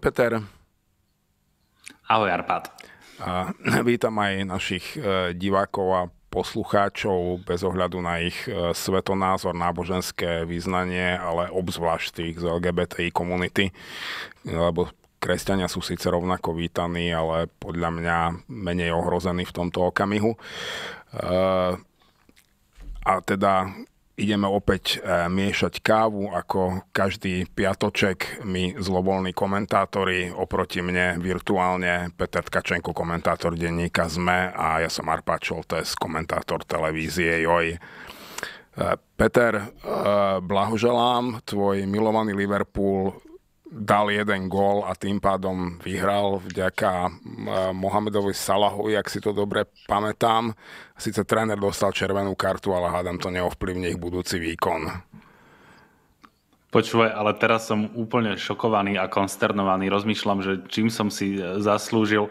Peter. Ahoj, Arpad. A vítam aj našich e, divákov a poslucháčov bez ohľadu na ich e, svetonázor, náboženské význanie, ale obzvlášť tých z LGBTI komunity, e, lebo kresťania sú síce rovnako vítaní, ale podľa mňa menej ohrození v tomto okamihu. A teda ideme opäť e, miešať kávu, ako každý piatoček my zlovolní komentátori, oproti mne virtuálne Peter Tkačenko, komentátor denníka ZME a ja som Arpa Čoltes, komentátor televízie JOJ. E, Peter, e, blahoželám, tvoj milovaný Liverpool dal jeden gól a tým pádom vyhral vďaka e, Mohamedovi Salahovi, ak si to dobre pamätám. Sice tréner dostal červenú kartu, ale hádam to neovplyvní ich budúci výkon. Počúvaj, ale teraz som úplne šokovaný a konsternovaný. Rozmýšľam, že čím som si e, zaslúžil e,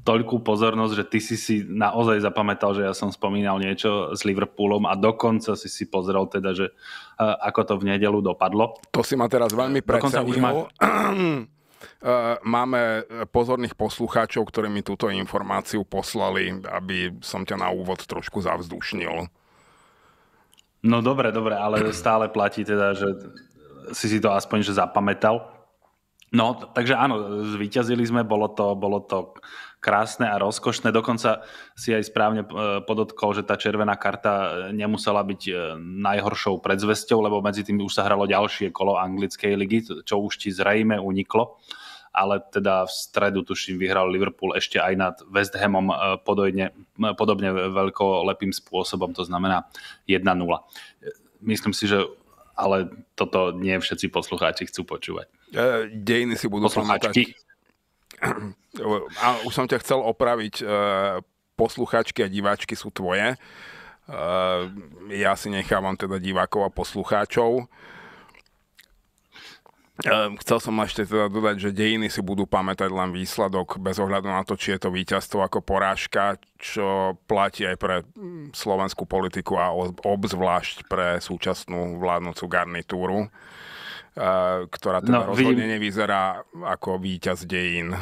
toľkú pozornosť, že ty si si naozaj zapamätal, že ja som spomínal niečo s Liverpoolom a dokonca si si pozrel teda, že uh, ako to v nedelu dopadlo. To si ma teraz veľmi e, predsedil. Ma... E, máme pozorných poslucháčov, ktorí mi túto informáciu poslali, aby som ťa na úvod trošku zavzdušnil. No dobre, dobre, ale stále platí teda, že si si to aspoň že zapamätal. No, takže áno, zvíťazili sme, bolo to, bolo to krásne a rozkošné. Dokonca si aj správne eh, podotkol, že tá červená karta eh, nemusela byť eh, najhoršou predzvesťou, lebo medzi tým už sa hralo ďalšie kolo anglickej ligy, čo už ti zrejme uniklo ale teda v stredu, tuším, vyhral Liverpool ešte aj nad West Hamom podobne, podobne veľkolepým spôsobom, to znamená 1-0. Myslím si, že ale toto nie všetci poslucháči chcú počúvať. Dejiny si budú pamätať a už som ťa chcel opraviť, eh, posluchačky a diváčky sú tvoje. Eh, ja si nechávam teda divákov a poslucháčov. Eh, chcel som ešte teda dodať, že dejiny si budú pamätať len výsledok bez ohľadu na to, či je to víťazstvo ako porážka, čo platí aj pre slovenskú politiku a obzvlášť pre súčasnú vládnúcu garnitúru ktorá teda no, rozhodne vidím... nevyzerá ako víťaz dejín.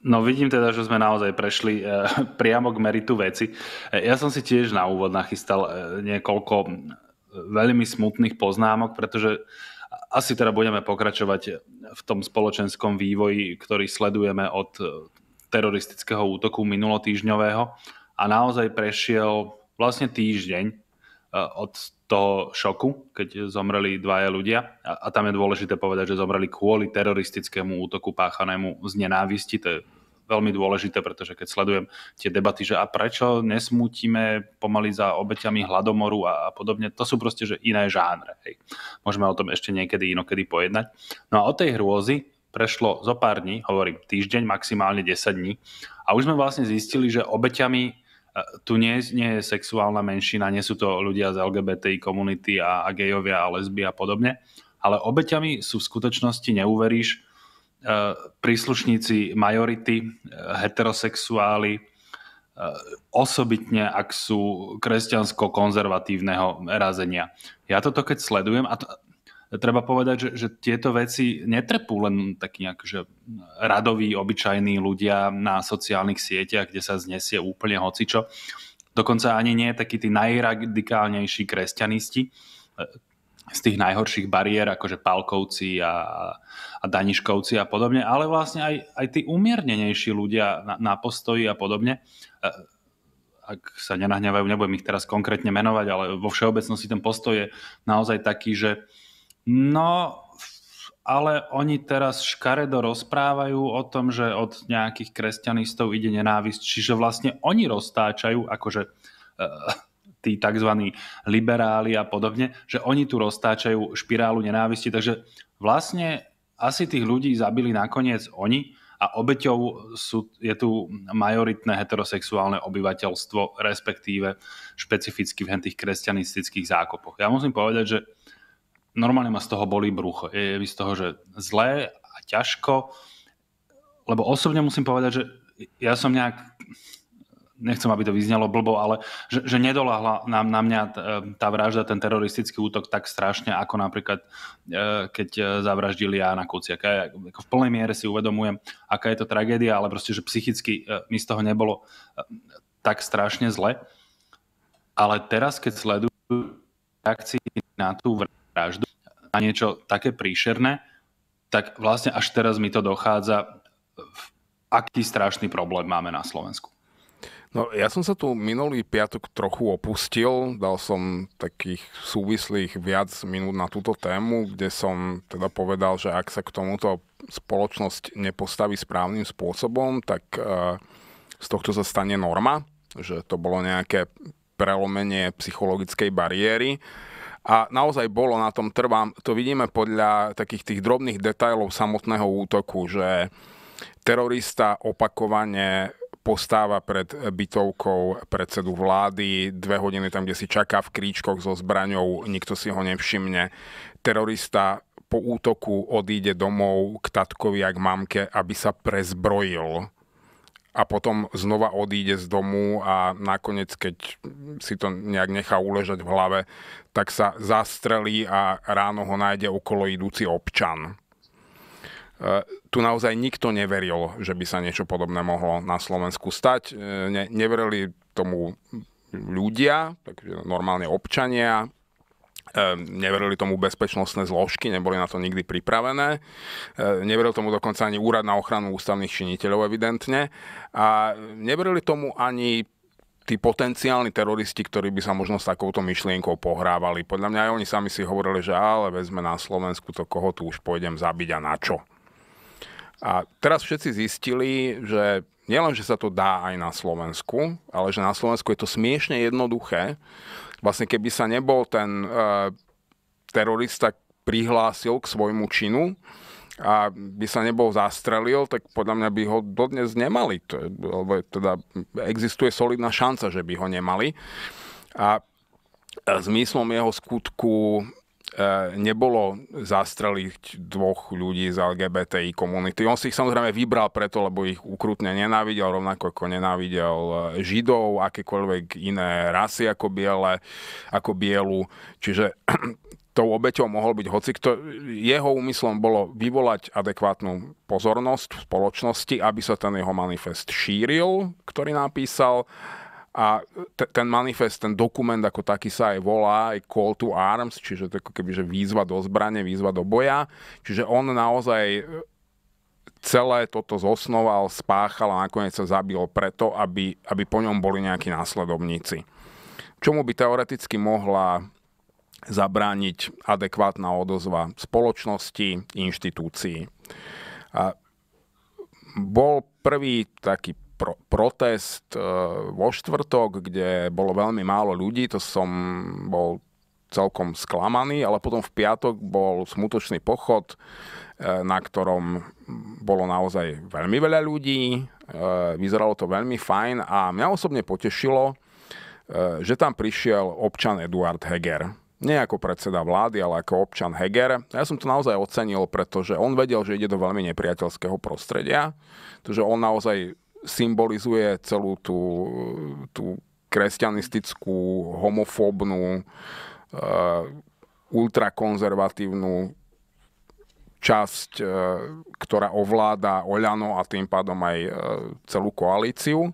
No vidím teda, že sme naozaj prešli e, priamo k meritu veci. E, ja som si tiež na úvod nachystal e, niekoľko veľmi smutných poznámok, pretože asi teda budeme pokračovať v tom spoločenskom vývoji, ktorý sledujeme od teroristického útoku minulotýžňového a naozaj prešiel vlastne týždeň od toho šoku, keď zomreli dvaja ľudia. A, a tam je dôležité povedať, že zomreli kvôli teroristickému útoku páchanému z nenávisti. To je veľmi dôležité, pretože keď sledujem tie debaty, že a prečo nesmútime pomaly za obeťami hladomoru a, a podobne, to sú proste že iné žánre. Hej. Môžeme o tom ešte niekedy inokedy pojednať. No a o tej hrôzy prešlo zo pár dní, hovorím týždeň, maximálne 10 dní. A už sme vlastne zistili, že obeťami tu nie, nie je sexuálna menšina, nie sú to ľudia z LGBTI komunity a, a gejovia a lesby a podobne, ale obeťami sú v skutočnosti, neuveríš, e, príslušníci majority, e, heterosexuáli, e, osobitne ak sú kresťansko-konzervatívneho razenia. Ja toto keď sledujem, a to, treba povedať, že, že tieto veci netrpú len takí že radoví, obyčajní ľudia na sociálnych sieťach, kde sa znesie úplne hocičo. Dokonca ani nie takí tí najradikálnejší kresťanisti eh, z tých najhorších bariér, akože Palkovci a, a Daniškovci a podobne, ale vlastne aj, aj tí umiernenejší ľudia na, na postoji a podobne eh, ak sa nenahňavajú, nebudem ich teraz konkrétne menovať, ale vo všeobecnosti ten postoj je naozaj taký, že No, ale oni teraz škaredo rozprávajú o tom, že od nejakých kresťanistov ide nenávisť, čiže vlastne oni roztáčajú, akože eh, tí tzv. liberáli a podobne, že oni tu roztáčajú špirálu nenávisti, takže vlastne asi tých ľudí zabili nakoniec oni a obeťou sú, je tu majoritné heterosexuálne obyvateľstvo, respektíve špecificky v tých kresťanistických zákopoch. Ja musím povedať, že normálne ma z toho bolí brucho. Je, mi z toho, že zlé a ťažko, lebo osobne musím povedať, že ja som nejak, nechcem, aby to vyznelo blbo, ale že, že nedolahla na, na mňa e, tá vražda, ten teroristický útok tak strašne, ako napríklad e, keď e, zavraždili Jana Kuciaka. Ja v plnej miere si uvedomujem, aká je to tragédia, ale proste, že psychicky mi z toho nebolo tak strašne zle. Ale teraz, keď sledujú reakcii na tú vraždu, vraždu a niečo také príšerné, tak vlastne až teraz mi to dochádza, aký strašný problém máme na Slovensku. No, ja som sa tu minulý piatok trochu opustil, dal som takých súvislých viac minút na túto tému, kde som teda povedal, že ak sa k tomuto spoločnosť nepostaví správnym spôsobom, tak e, z tohto sa stane norma, že to bolo nejaké prelomenie psychologickej bariéry a naozaj bolo na tom trvám. To vidíme podľa takých tých drobných detajlov samotného útoku, že terorista opakovane postáva pred bytovkou predsedu vlády, dve hodiny tam, kde si čaká v kríčkoch so zbraňou, nikto si ho nevšimne. Terorista po útoku odíde domov k tatkovi a k mamke, aby sa prezbrojil a potom znova odíde z domu a nakoniec, keď si to nejak nechá uležať v hlave, tak sa zastrelí a ráno ho nájde okolo idúci občan. E, tu naozaj nikto neveril, že by sa niečo podobné mohlo na Slovensku stať. E, ne, neverili tomu ľudia, takže normálne občania, Ehm, neverili tomu bezpečnostné zložky, neboli na to nikdy pripravené. Ehm, neveril tomu dokonca ani úrad na ochranu ústavných činiteľov, evidentne. A neverili tomu ani tí potenciálni teroristi, ktorí by sa možno s takouto myšlienkou pohrávali. Podľa mňa aj oni sami si hovorili, že ale vezme na Slovensku to, koho tu už pôjdem zabiť a na čo. A teraz všetci zistili, že nielen, že sa to dá aj na Slovensku, ale že na Slovensku je to smiešne jednoduché, vlastne keby sa nebol ten eh, terorista prihlásil k svojmu činu, a by sa nebol zastrelil, tak podľa mňa by ho dodnes nemali. Lebo teda existuje solidná šanca, že by ho nemali. A zmyslom jeho skutku E, nebolo zastreliť dvoch ľudí z LGBTI komunity. On si ich samozrejme vybral preto, lebo ich ukrutne nenávidel, rovnako ako nenávidel e, Židov, akékoľvek iné rasy ako biele, ako bielu. Čiže tou obeťou mohol byť hoci kto. Jeho úmyslom bolo vyvolať adekvátnu pozornosť v spoločnosti, aby sa ten jeho manifest šíril, ktorý napísal a t- ten manifest, ten dokument ako taký sa aj volá aj Call to Arms, čiže to ako keby, že výzva do zbrane, výzva do boja. Čiže on naozaj e, celé toto zosnoval, spáchal a nakoniec sa zabil preto, aby, aby po ňom boli nejakí následovníci. Čomu by teoreticky mohla zabrániť adekvátna odozva spoločnosti, inštitúcií. A bol prvý taký pro, protest e, vo štvrtok, kde bolo veľmi málo ľudí, to som bol celkom sklamaný, ale potom v piatok bol smutočný pochod, e, na ktorom bolo naozaj veľmi veľa ľudí, e, vyzeralo to veľmi fajn a mňa osobne potešilo, že tam prišiel občan Eduard Heger. Nie ako predseda vlády, ale ako občan Heger. Ja som to naozaj ocenil, pretože on vedel, že ide do veľmi nepriateľského prostredia, pretože on naozaj symbolizuje celú tú, tú kresťanistickú, homofóbnu, eh, ultrakonzervatívnu časť, eh, ktorá ovláda Oľano a tým pádom aj eh, celú koalíciu.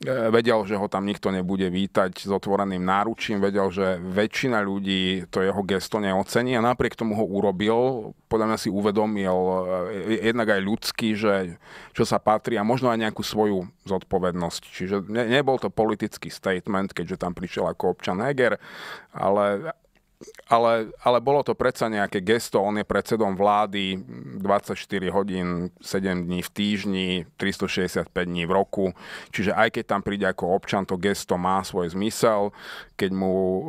E, vedel, že ho tam nikto nebude vítať s otvoreným náručím, vedel, že väčšina ľudí to jeho gesto neocení a napriek tomu ho urobil. Podľa mňa si uvedomil e, e, jednak aj ľudský, že čo sa patrí a možno aj nejakú svoju zodpovednosť. Čiže ne, nebol to politický statement, keďže tam prišiel ako občan Heger, ale ale, ale bolo to predsa nejaké gesto, on je predsedom vlády 24 hodín, 7 dní v týždni, 365 dní v roku, čiže aj keď tam príde ako občan, to gesto má svoj zmysel, keď mu e,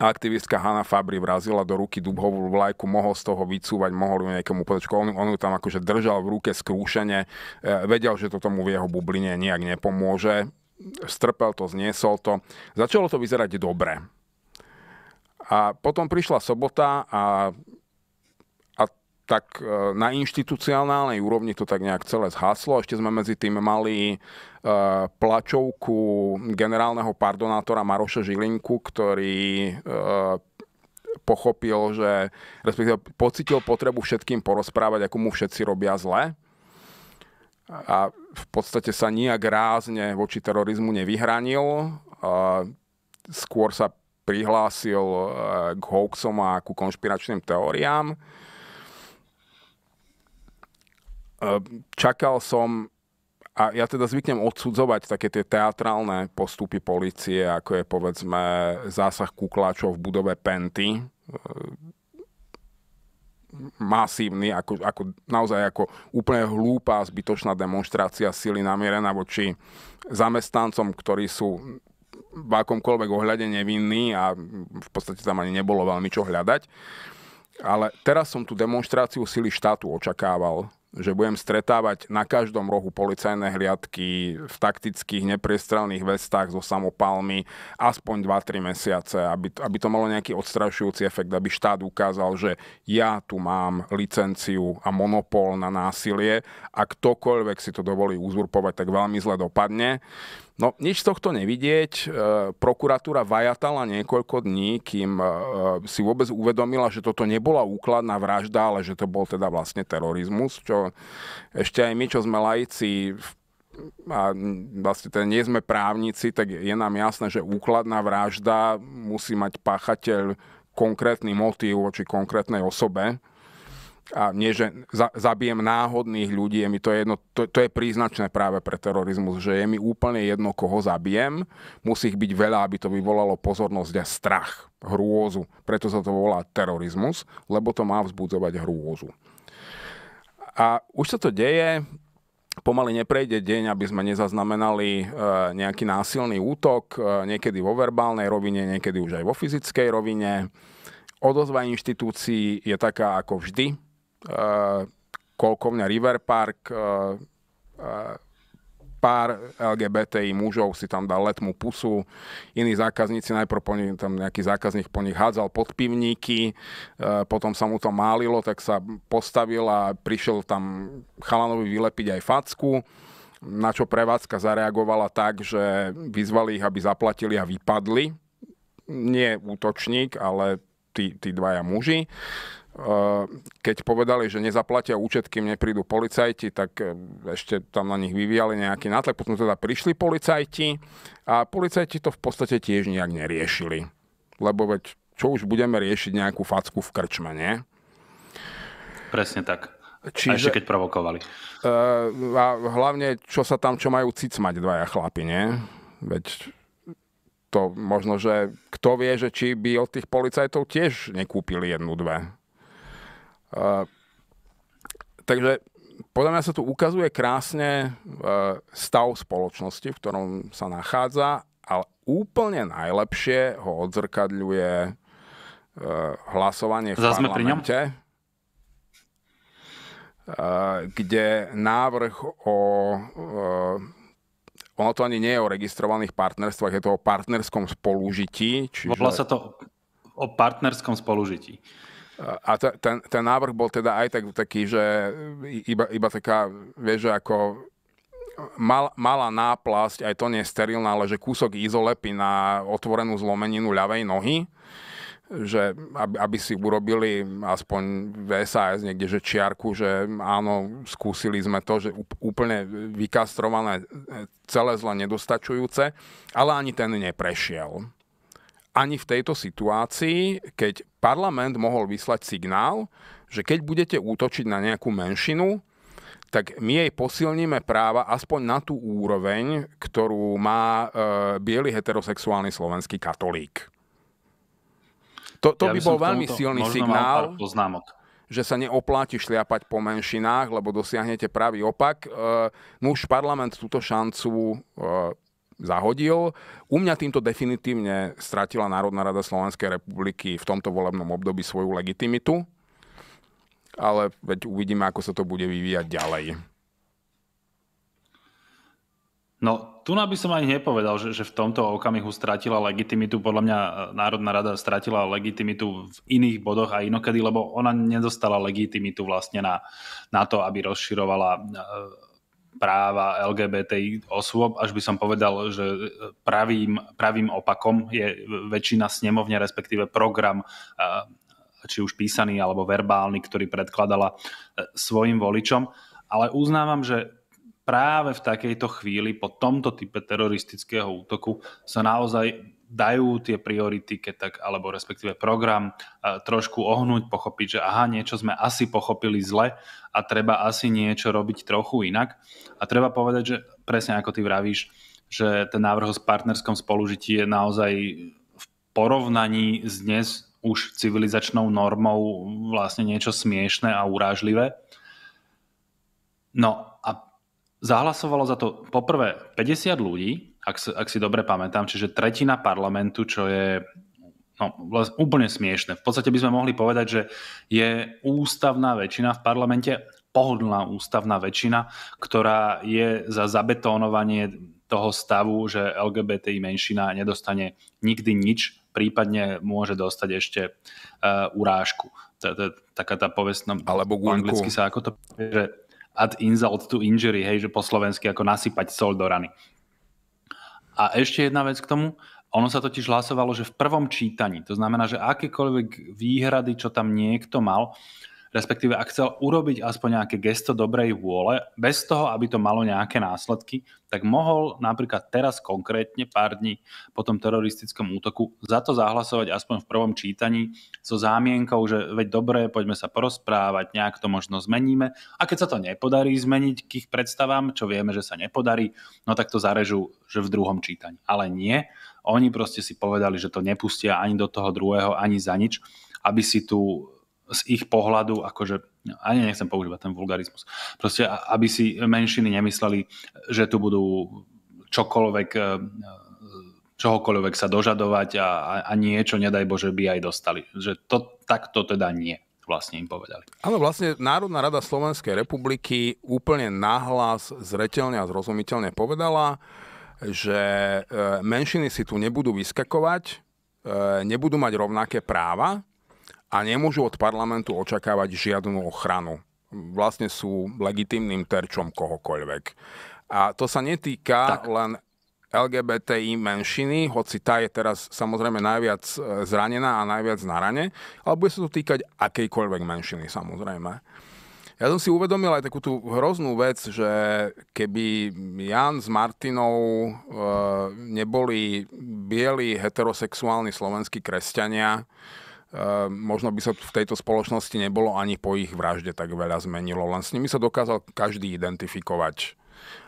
aktivistka Hanna Fabri vrazila do ruky dubhovú vlajku, mohol z toho vycúvať, mohol ju niekomu povedať, on, on ju tam akože držal v ruke skrúšene, e, vedel, že to tomu v jeho bubline nejak nepomôže, strpel to, zniesol to. Začalo to vyzerať dobre a potom prišla sobota a, a tak e, na inštitucionálnej úrovni to tak nejak celé zhaslo. Ešte sme medzi tým mali e, plačovku generálneho pardonátora Maroša Žilinku, ktorý e, pochopil, že respektíve pocitil potrebu všetkým porozprávať, ako mu všetci robia zle a v podstate sa nijak rázne voči terorizmu nevyhranil. Skôr sa prihlásil e, k hoaxom a ku konšpiračným teóriám. E, čakal som, a ja teda zvyknem odsudzovať také tie teatrálne postupy policie, ako je povedzme zásah kukláčov v budove Penty, e, masívny, ako, ako, naozaj ako úplne hlúpa, zbytočná demonstrácia sily namierená voči zamestnancom, ktorí sú v akomkoľvek ohľade nevinný a v podstate tam ani nebolo veľmi čo hľadať. Ale teraz som tú demonstráciu sily štátu očakával, že budem stretávať na každom rohu policajné hliadky v taktických nepriestrelných vestách so samopalmi aspoň 2-3 mesiace, aby, aby to malo nejaký odstrašujúci efekt, aby štát ukázal, že ja tu mám licenciu a monopol na násilie a ktokoľvek si to dovolí uzurpovať, tak veľmi zle dopadne. No, nič z tohto nevidieť. E, prokuratúra vajatala niekoľko dní, kým e, e, si vôbec uvedomila, že toto nebola úkladná vražda, ale že to bol teda vlastne terorizmus, čo ešte aj my, čo sme laici v a vlastne teda nie sme právnici, tak je nám jasné, že úkladná vražda musí mať páchateľ konkrétny motív voči konkrétnej osobe, a nie, že za, zabijem náhodných ľudí, je mi to jedno, to, to je príznačné práve pre terorizmus, že je mi úplne jedno, koho zabijem, musí ich byť veľa, aby to vyvolalo pozornosť a strach, hrôzu, preto sa to volá terorizmus, lebo to má vzbudzovať hrôzu. A už sa to deje, pomaly neprejde deň, aby sme nezaznamenali e, nejaký násilný útok, e, niekedy vo verbálnej rovine, niekedy už aj vo fyzickej rovine. Odozva inštitúcií je taká ako vždy, Eh, Kolkovňa River Park, eh, eh, pár LGBTI mužov si tam dal letmú pusu, iní zákazníci, najprv po nich, tam nejaký zákazník po nich hádzal pod pivníky, potom sa mu to málilo, tak sa postavil a prišiel tam chalanovi vylepiť aj facku, na čo prevádzka zareagovala tak, že vyzvali ich, aby zaplatili a vypadli. Nie útočník, ale tí, tí dvaja muži. Ehm, keď povedali, že nezaplatia účet, kým neprídu policajti, tak ehm, ešte tam na nich vyvíjali nejaký nátlak. Potom teda prišli policajti a policajti to v podstate tiež nejak neriešili. Lebo veď čo už budeme riešiť nejakú facku v krčme, nie? Presne tak. Čiže, a ešte keď provokovali. Ehm, a hlavne, čo sa tam, čo majú cicmať dvaja chlapi, nie? Veď to možno, že kto vie, že či by od tých policajtov tiež nekúpili jednu, dve takže podľa mňa sa tu ukazuje krásne e, stav spoločnosti, v ktorom sa nachádza, ale úplne najlepšie ho odzrkadľuje e, hlasovanie v Zazme parlamente, e, kde návrh o... Ono to ani nie je o registrovaných partnerstvách, je to o partnerskom spolužití. Čiže... Volá sa to o partnerskom spolužití. A ta, ten, ten návrh bol teda aj tak, taký, že iba, iba taká, vieš, že ako mal, malá náplasť, aj to nie je sterilná, ale že kúsok izolepy na otvorenú zlomeninu ľavej nohy, že aby, aby si urobili aspoň v SAS niekde, že čiarku, že áno, skúsili sme to, že úplne vykastrované celé zle nedostačujúce, ale ani ten neprešiel ani v tejto situácii, keď parlament mohol vyslať signál, že keď budete útočiť na nejakú menšinu, tak my jej posilníme práva aspoň na tú úroveň, ktorú má e, biely heterosexuálny slovenský katolík. To, to ja by bol veľmi silný signál, že sa neopláti šliapať po menšinách, lebo dosiahnete pravý opak. E, no už parlament túto šancu e, zahodil. U mňa týmto definitívne stratila Národná rada Slovenskej republiky v tomto volebnom období svoju legitimitu, ale veď uvidíme, ako sa to bude vyvíjať ďalej. No, tu by som ani nepovedal, že, že v tomto okamihu stratila legitimitu. Podľa mňa e, Národná rada stratila legitimitu v iných bodoch a inokedy, lebo ona nedostala legitimitu vlastne na, na to, aby rozširovala e, práva LGBTI osôb, až by som povedal, že pravým, pravým opakom je väčšina snemovne, respektíve program e, či už písaný alebo verbálny, ktorý predkladala e, svojim voličom. Ale uznávam, že práve v takejto chvíli po tomto type teroristického útoku sa naozaj dajú tie priority, keď tak, alebo respektíve program e, trošku ohnúť, pochopiť, že aha, niečo sme asi pochopili zle a treba asi niečo robiť trochu inak. A treba povedať, že presne ako ty vravíš, že ten návrh o partnerskom spolužití je naozaj v porovnaní s dnes už civilizačnou normou vlastne niečo smiešné a urážlivé. No a zahlasovalo za to poprvé 50 ľudí, ak, ak si dobre pamätám, čiže tretina parlamentu, čo je no, vlastne úplne smiešne. V podstate by sme mohli povedať, že je ústavná väčšina v parlamente, pohodlná ústavná väčšina, ktorá je za zabetónovanie toho stavu, že LGBTI menšina nedostane nikdy nič, prípadne môže dostať ešte uh, urážku. Taká tá povestná... Alebo anglicky sa ako to... Že add insult to injury, hej, že po slovensky ako nasypať sol do rany. A ešte jedna vec k tomu. Ono sa totiž hlasovalo, že v prvom čítaní, to znamená, že akékoľvek výhrady, čo tam niekto mal, respektíve ak chcel urobiť aspoň nejaké gesto dobrej vôle, bez toho, aby to malo nejaké následky, tak mohol napríklad teraz konkrétne pár dní po tom teroristickom útoku za to zahlasovať aspoň v prvom čítaní so zámienkou, že veď dobre, poďme sa porozprávať, nejak to možno zmeníme a keď sa to nepodarí zmeniť k ich predstavám, čo vieme, že sa nepodarí, no tak to zarežú, že v druhom čítaní. Ale nie, oni proste si povedali, že to nepustia ani do toho druhého, ani za nič, aby si tu z ich pohľadu, akože no, ani nechcem používať ten vulgarizmus, proste aby si menšiny nemysleli, že tu budú čokoľvek e, e, čohokoľvek sa dožadovať a, a niečo, nedaj Bože, by aj dostali. Že to, takto teda nie vlastne im povedali. Áno, vlastne Národná rada Slovenskej republiky úplne nahlas, zretelne a zrozumiteľne povedala, že e, menšiny si tu nebudú vyskakovať, nebudú mať rovnaké práva, a nemôžu od parlamentu očakávať žiadnu ochranu. Vlastne sú legitimným terčom kohokoľvek. A to sa netýka tak. len LGBTI menšiny, hoci tá je teraz samozrejme najviac e, zranená a najviac na rane, ale bude sa to týkať akejkoľvek menšiny samozrejme. Ja som si uvedomil aj takú tú hroznú vec, že keby Jan s Martinou e, neboli bieli heterosexuálni slovenskí kresťania, Ehm, možno by sa v tejto spoločnosti nebolo ani po ich vražde tak veľa zmenilo, len s nimi sa dokázal každý identifikovať.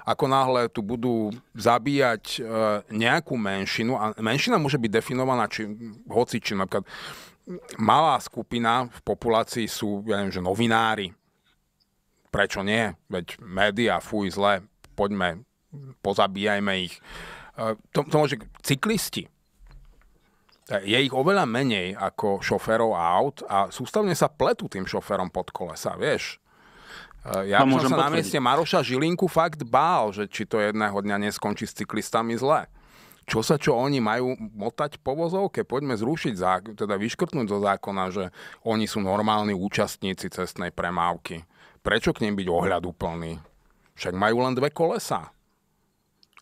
Ako náhle tu budú zabíjať e, nejakú menšinu, a menšina môže byť definovaná či, hoci, či napríklad malá skupina v populácii sú, ja neviem, že novinári. Prečo nie? Veď média, fuj, zle, poďme, pozabíjajme ich. E, to, to môže cyklisti, je ich oveľa menej ako šoférov aut a sústavne sa pletú tým šoférom pod kolesa, vieš. Eh, ja no, som sa na mieste Maroša Žilinku fakt bál, že či to jedného dňa neskončí s cyklistami zle. Čo sa čo oni majú motať po vozovke? Poďme zrušiť, zák- teda vyškrtnúť zo zákona, že oni sú normálni účastníci cestnej premávky. Prečo k nim byť ohľad úplný? Však majú len dve kolesa.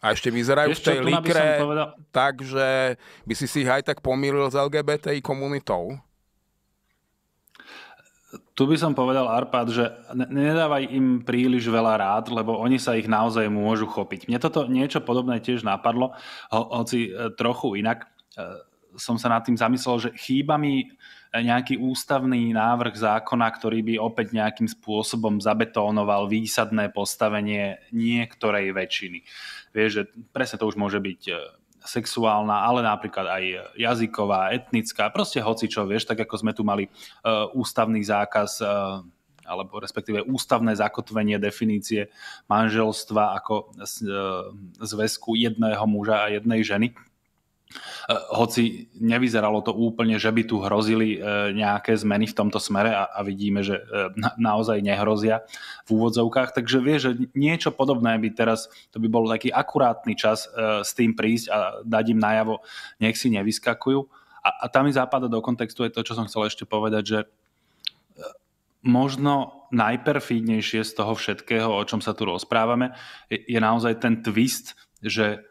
A ešte vyzerajú ešte, v tej likre tak, že by si si ich aj tak pomýlil s LGBTI komunitou. Tu by som povedal, Arpad, že nedávaj im príliš veľa rád, lebo oni sa ich naozaj môžu chopiť. Mne toto niečo podobné tiež napadlo, ho, hoci e, trochu inak e, som sa nad tým zamyslel, že chýba mi e, nejaký ústavný návrh zákona, ktorý by opäť nejakým spôsobom zabetónoval výsadné postavenie niektorej väčšiny. Vieš, že presne to už môže byť e, sexuálna, ale napríklad aj jazyková, etnická, proste hocičo, vieš, tak ako sme tu mali uh, ústavný zákaz uh, alebo respektíve ústavné zakotvenie definície manželstva ako zväzku jedného muža a jednej ženy. E, hoci nevyzeralo to úplne, že by tu hrozili e, nejaké zmeny v tomto smere a, vidíme, že e, naozaj nehrozia v úvodzovkách, takže vie, že niečo podobné by teraz, to by bol taký akurátny čas s tým prísť a dať im najavo, nech si nevyskakujú. A, a tam mi západa do kontextu je to, čo som chcel ešte povedať, že možno najperfídnejšie z toho všetkého, o čom sa tu rozprávame, je, je naozaj ten twist, že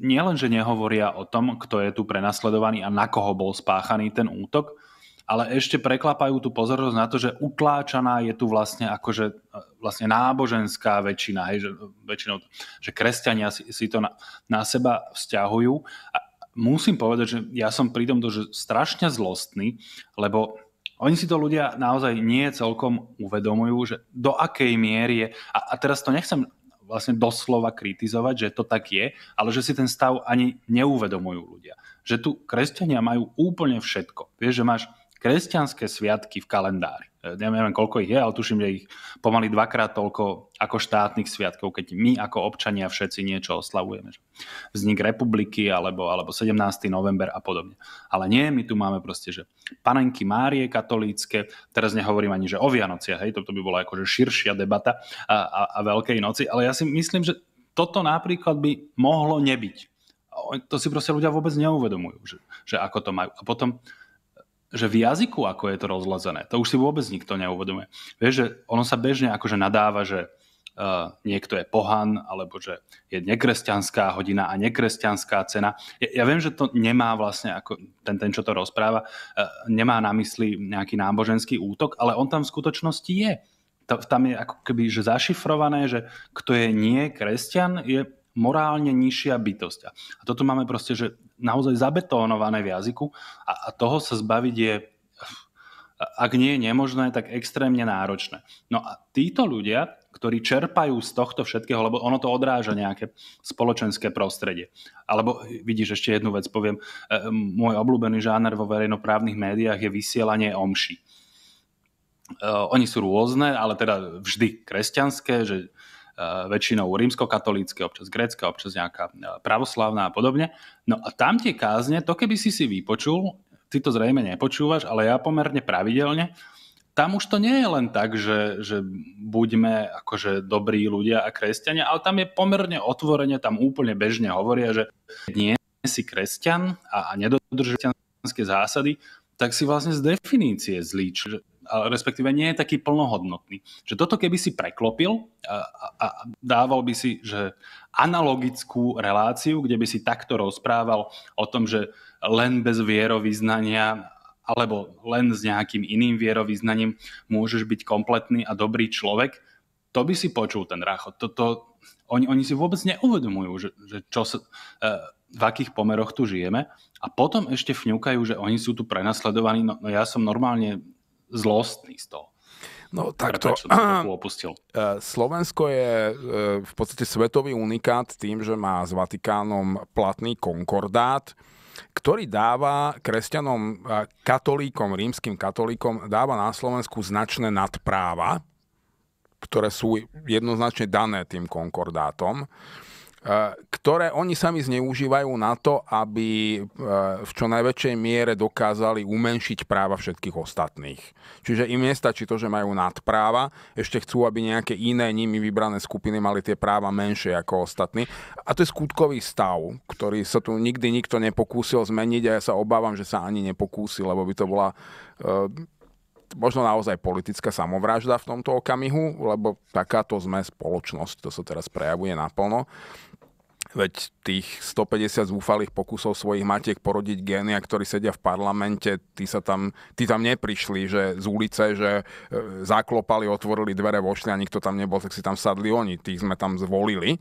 nielenže nehovoria o tom, kto je tu prenasledovaný a na koho bol spáchaný ten útok, ale ešte preklapajú tú pozornosť na to, že utláčaná je tu vlastne akože e, vlastne náboženská väčšina, hej, že, e, väčšinou, že kresťania si, si to na, na seba vzťahujú. A musím povedať, že ja som pri tomto že strašne zlostný, lebo oni si to ľudia naozaj nie celkom uvedomujú, že do akej miery je, a, a teraz to nechcem vlastne doslova kritizovať, že to tak je, ale že si ten stav ani neuvedomujú ľudia. Že tu kresťania majú úplne všetko. Vieš, že máš kresťanské sviatky v kalendári neviem, eh, neviem koľko ich je, ale tuším, že ich pomaly dvakrát toľko ako štátnych sviatkov, keď my ako občania všetci niečo oslavujeme. Vznik republiky alebo, alebo 17. november a podobne. Ale nie, my tu máme proste, že panenky Márie katolícke, teraz nehovorím ani, že o Vianoci, hej, toto by bola akože širšia debata a, a, a Veľkej noci, ale ja si myslím, že toto napríklad by mohlo nebyť. To si proste ľudia vôbec neuvedomujú, že, že ako to majú. A potom že v jazyku, ako je to rozlazené, to už si vôbec nikto neuvedomuje. Vieš, že ono sa bežne akože nadáva, že uh, niekto je pohan, alebo že je nekresťanská hodina a nekresťanská cena. Ja, ja viem, že to nemá vlastne, ako ten, ten čo to rozpráva, uh, nemá na mysli nejaký náboženský útok, ale on tam v skutočnosti je. Tam je ako keby že zašifrované, že kto je nie kresťan, je morálne nižšia bytosť. A toto máme proste, že naozaj zabetónované v jazyku a, a toho sa zbaviť je, ak nie je nemožné, tak extrémne náročné. No a títo ľudia, ktorí čerpajú z tohto všetkého, lebo ono to odráža nejaké spoločenské prostredie. Alebo vidíš ešte jednu vec, poviem, e, môj obľúbený žáner vo verejnoprávnych médiách je vysielanie omši. E, oni sú rôzne, ale teda vždy kresťanské, že Eh, väčšinou rímskokatolícke, občas grécka občas nejaká eh, pravoslavná a podobne. No a tam tie kázne, to keby si si vypočul, ty to zrejme nepočúvaš, ale ja pomerne pravidelne, tam už to nie je len tak, že, že buďme akože dobrí ľudia a kresťania, ale tam je pomerne otvorene, tam úplne bežne hovoria, že nie si kresťan a, a nedodržuje kresťanské zásady, tak si vlastne z definície zlý. Čiže respektíve nie je taký plnohodnotný. Že toto keby si preklopil a, a dával by si že analogickú reláciu, kde by si takto rozprával o tom, že len bez vierovýznania alebo len s nejakým iným vierovýznaním môžeš byť kompletný a dobrý človek, to by si počul ten ráchod. Toto, oni, oni si vôbec neuvedomujú, že, že čo sa, e, v akých pomeroch tu žijeme. A potom ešte fňukajú, že oni sú tu prenasledovaní. No, no ja som normálne zlostný z toho. No takto. opustil. Eh, Slovensko je eh, v podstate svetový unikát tým, že má s Vatikánom platný konkordát, ktorý dáva kresťanom, eh, katolíkom, rímským katolíkom, dáva na Slovensku značné nadpráva, ktoré sú jednoznačne dané tým konkordátom. E, ktoré oni sami zneužívajú na to, aby e, v čo najväčšej miere dokázali umenšiť práva všetkých ostatných. Čiže im nestačí to, že majú nadpráva, ešte chcú, aby nejaké iné nimi vybrané skupiny mali tie práva menšie ako ostatní. A to je skutkový stav, ktorý sa tu nikdy nikto nepokúsil zmeniť a ja sa obávam, že sa ani nepokúsi, lebo by to bola e, možno naozaj politická samovražda v tomto okamihu, lebo takáto sme spoločnosť, to sa teraz prejavuje naplno. Veď tých 150 zúfalých pokusov svojich matiek porodiť génia, ktorí sedia v parlamente, tí, sa tam, tí tam neprišli, že z ulice, že e, zaklopali, otvorili dvere, vošli a nikto tam nebol, tak si tam sadli oni. Tých sme tam zvolili. E,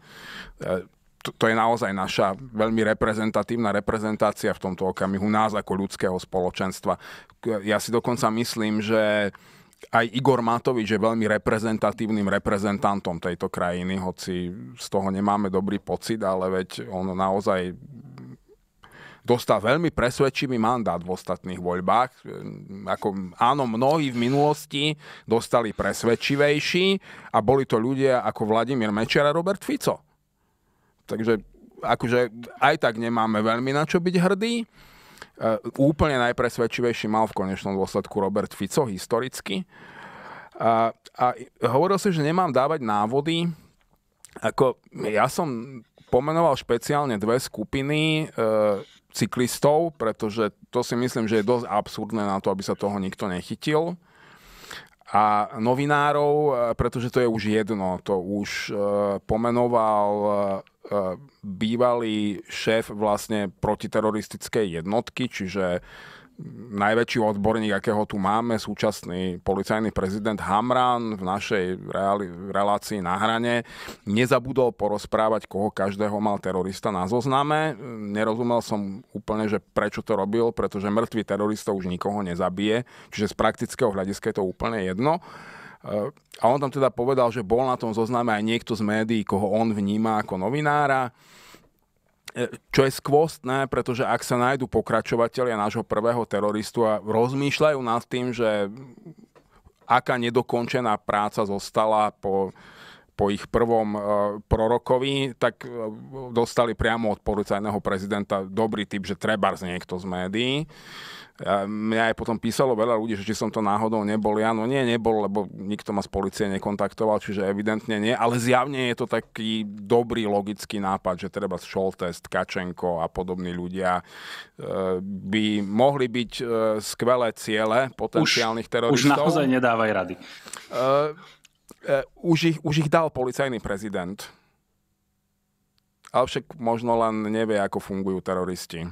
to, to je naozaj naša veľmi reprezentatívna reprezentácia v tomto okamihu nás ako ľudského spoločenstva. Ja si dokonca myslím, že aj Igor Matovič je veľmi reprezentatívnym reprezentantom tejto krajiny, hoci z toho nemáme dobrý pocit, ale veď on naozaj dostal veľmi presvedčivý mandát v ostatných voľbách. Ako, áno, mnohí v minulosti dostali presvedčivejší a boli to ľudia ako Vladimír Mečer a Robert Fico. Takže akože aj tak nemáme veľmi na čo byť hrdí. E, úplne najpresvedčivejší mal v konečnom dôsledku Robert Fico historicky. A, a hovoril si, že nemám dávať návody. Ako, ja som pomenoval špeciálne dve skupiny e, cyklistov, pretože to si myslím, že je dosť absurdné na to, aby sa toho nikto nechytil a novinárov, e, pretože to je už jedno. To už e, pomenoval bývalý šéf vlastne protiteroristickej jednotky, čiže najväčší odborník, akého tu máme, súčasný policajný prezident Hamran v našej reali- relácii na hrane, nezabudol porozprávať, koho každého mal terorista na zozname. Nerozumel som úplne, že prečo to robil, pretože mŕtvy terorista už nikoho nezabije, čiže z praktického hľadiska je to úplne jedno. A on tam teda povedal, že bol na tom zozname aj niekto z médií, koho on vníma ako novinára e, čo je skvostné, pretože ak sa nájdu pokračovatelia nášho prvého teroristu a rozmýšľajú nad tým, že aká nedokončená práca zostala po, po ich prvom e, prorokovi, tak e, dostali priamo od policajného prezidenta dobrý typ, že treba z niekto z médií mňa aj potom písalo veľa ľudí, že či som to náhodou nebol. Ja no nie, nebol, lebo nikto ma z policie nekontaktoval, čiže evidentne nie. Ale zjavne je to taký dobrý logický nápad, že treba Šoltest, Kačenko a podobní ľudia e, by mohli byť e, skvelé ciele potenciálnych už, teroristov. Už naozaj nedávaj rady. Uh, už, ich, už ich dal policajný prezident. Ale však možno len nevie, ako fungujú teroristi.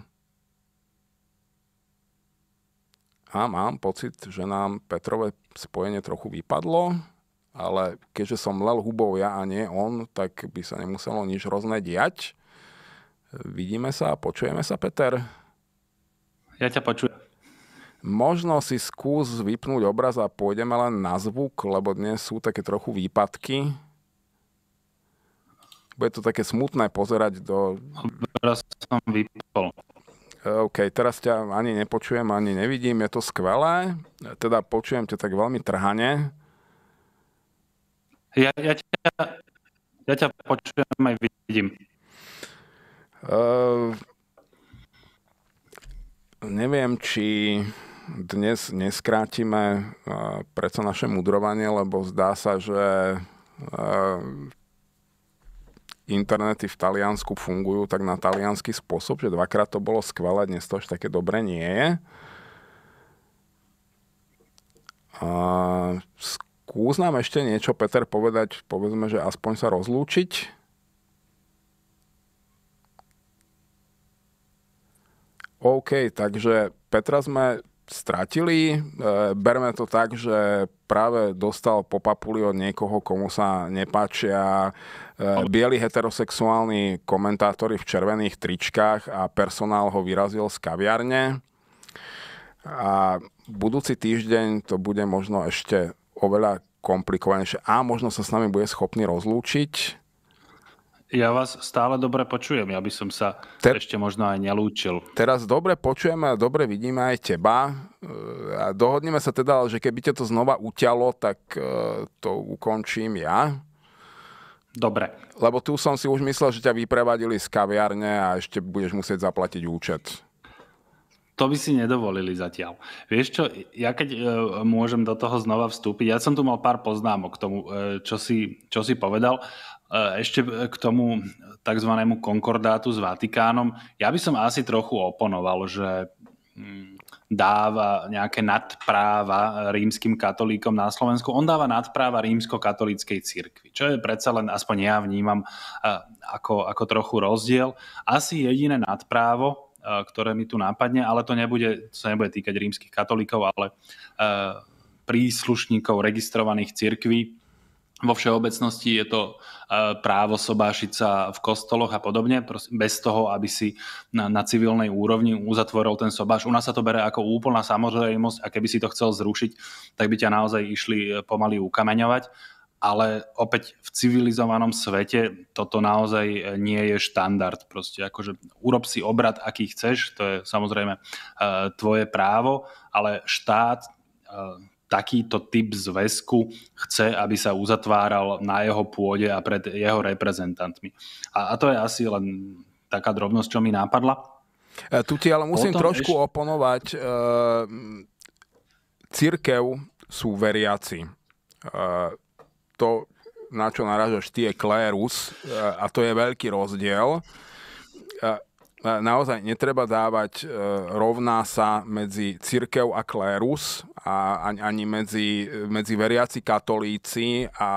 a mám pocit, že nám Petrové spojenie trochu vypadlo, ale keďže som lel hubou ja a nie on, tak by sa nemuselo nič rozné diať. Vidíme sa a počujeme sa, Peter. Ja ťa počujem. Možno si skús vypnúť obraz a pôjdeme len na zvuk, lebo dnes sú také trochu výpadky. Bude to také smutné pozerať do... Obraz som vypol. OK, teraz ťa ani nepočujem, ani nevidím, je to skvelé. Teda počujem ťa tak veľmi trhane. Ja, ja, ťa, ja ťa počujem aj vidím. Uh, neviem, či dnes neskrátime uh, eh, preto naše mudrovanie, lebo zdá sa, že uh, internety v Taliansku fungujú tak na talianský spôsob, že dvakrát to bolo skvelé, dnes to až také dobre nie je. A skús nám ešte niečo, Peter, povedať, povedzme, že aspoň sa rozlúčiť. OK, takže Petra sme stratili. E, berme to tak, že práve dostal po papuli od niekoho, komu sa nepáčia e, bieli heterosexuálni komentátori v červených tričkách a personál ho vyrazil z kaviarne. A budúci týždeň to bude možno ešte oveľa komplikovanejšie a možno sa s nami bude schopný rozlúčiť ja vás stále dobre počujem, ja by som sa Te... ešte možno aj nelúčil. Teraz dobre počujem a dobre vidím aj teba. E, a dohodneme sa teda, že keby ťa to znova uťalo, tak e, to ukončím ja. Dobre. Lebo tu som si už myslel, že ťa vyprevadili z kaviarne a ešte budeš musieť zaplatiť účet. To by si nedovolili zatiaľ. Vieš čo, ja keď e, môžem do toho znova vstúpiť, ja som tu mal pár poznámok k tomu, e, čo, si, čo si povedal E, ešte k tomu tzv. konkordátu s Vatikánom. Ja by som asi trochu oponoval, že mm, dáva nejaké nadpráva rímskym katolíkom na Slovensku. On dáva nadpráva rímsko-katolíckej cirkvi, čo je predsa len, aspoň ja vnímam, e, ako, ako trochu rozdiel. Asi jediné nadprávo, e, ktoré mi tu nápadne, ale to, nebude, to sa nebude týkať rímskych katolíkov, ale príslušníkov registrovaných cirkví, vo všeobecnosti je to e, právo sobášiť sa v kostoloch a podobne, bez toho, aby si na, na civilnej úrovni uzatvoril ten sobáš. U nás sa to bere ako úplná samozrejmosť a keby si to chcel zrušiť, tak by ťa naozaj išli e, pomaly ukameňovať. Ale opäť v civilizovanom svete toto naozaj e, nie je štandard. Proste akože urob si obrad, aký chceš, to je samozrejme tvoje právo, ale štát takýto typ zväzku chce, aby sa uzatváral na jeho pôde a pred jeho reprezentantmi. A, a to je asi len taká drobnosť, čo mi nápadla. E, tu ti ale musím Potom trošku ešte... oponovať. E, církev sú veriaci. E, to, na čo narážaš ty, je klérus e, a to je veľký rozdiel. E, naozaj netreba dávať e, rovná sa medzi cirkev a klérus a, ani medzi, medzi veriaci katolíci a,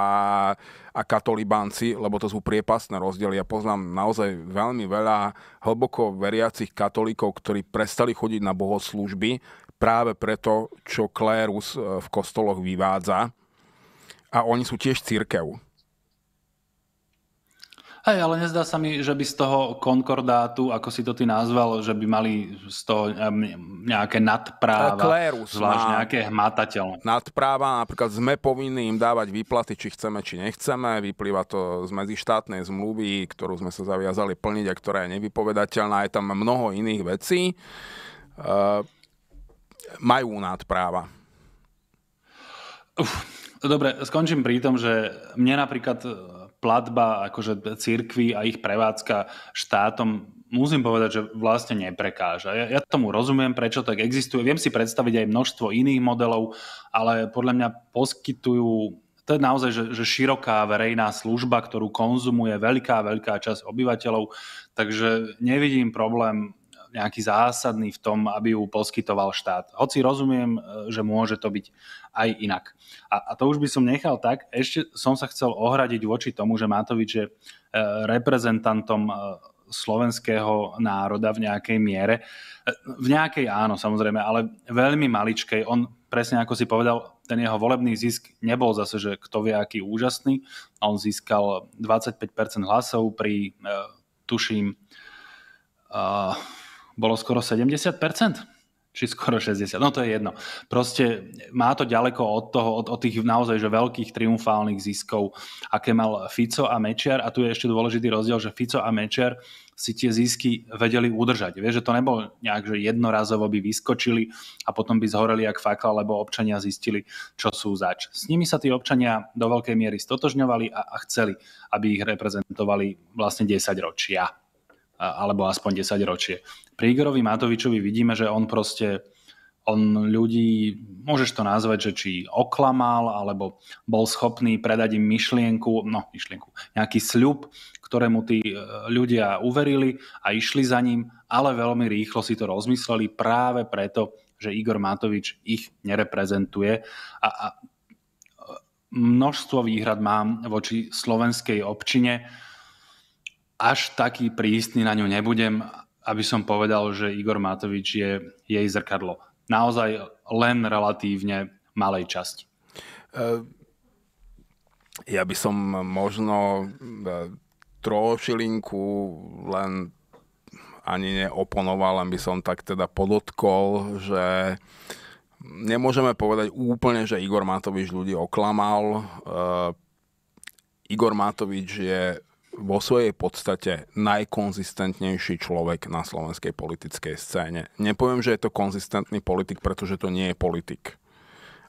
a katolibánci, lebo to sú priepasné rozdiely. Ja poznám naozaj veľmi veľa hlboko veriacich katolíkov, ktorí prestali chodiť na bohoslužby práve preto, čo klérus eh, v kostoloch vyvádza. A oni sú tiež církev. Aj, ale nezdá sa mi, že by z toho konkordátu, ako si to ty nazval, že by mali z toho nejaké nadpráva, Klérus zvlášť má nejaké hmatateľné. Nadpráva, napríklad sme povinní im dávať výplaty, či chceme, či nechceme. Vyplýva to z medzištátnej zmluvy, ktorú sme sa zaviazali plniť a ktorá je nevypovedateľná. Je tam mnoho iných vecí. Uh, majú nadpráva. Uf, dobre, skončím pri tom, že mne napríklad platba akože církvy a ich prevádzka štátom musím povedať, že vlastne neprekáža. Ja, ja tomu rozumiem, prečo tak existuje. Viem si predstaviť aj množstvo iných modelov, ale podľa mňa poskytujú to je naozaj že, že široká verejná služba, ktorú konzumuje veľká, veľká časť obyvateľov, takže nevidím problém nejaký zásadný v tom, aby ju poskytoval štát. Hoci rozumiem, e, že môže to byť aj inak. A, a to už by som nechal tak. Ešte som sa chcel ohradiť voči tomu, že Matovič je e, reprezentantom e, slovenského národa v nejakej miere. E, v nejakej áno, samozrejme, ale veľmi maličkej. On, presne ako si povedal, ten jeho volebný zisk nebol zase, že kto vie, aký úžasný. On získal 25% hlasov pri, tuším, bolo skoro 70% či skoro 60, no to je jedno. Proste má to ďaleko od toho, od, od tých naozaj že veľkých triumfálnych ziskov, aké mal Fico a Mečiar a tu je ešte dôležitý rozdiel, že Fico a Mečiar si tie zisky vedeli udržať. Vieš, že to nebolo nejak, že jednorazovo by vyskočili a potom by zhoreli jak fakla, lebo občania zistili, čo sú zač. S nimi sa tí občania do veľkej miery stotožňovali a, a chceli, aby ich reprezentovali vlastne 10 ročia alebo aspoň 10 ročie. Pri Igorovi Matovičovi vidíme, že on proste on ľudí, môžeš to nazvať, že či oklamal, alebo bol schopný predať im myšlienku, no myšlienku, nejaký sľub, ktorému tí e, ľudia uverili a išli za ním, ale veľmi rýchlo si to rozmysleli práve preto, že Igor Matovič ich nereprezentuje. A, a e, množstvo výhrad mám voči slovenskej občine, až taký prísny na ňu nebudem, aby som povedal, že Igor Matovič je jej zrkadlo. Naozaj len relatívne malej časti. E, ja by som možno e, trošilinku len ani neoponoval, len by som tak teda podotkol, že nemôžeme povedať úplne, že Igor Matovič ľudí oklamal. E, Igor Matovič je vo svojej podstate najkonzistentnejší človek na slovenskej politickej scéne. Nepoviem, že je to konzistentný politik, pretože to nie je politik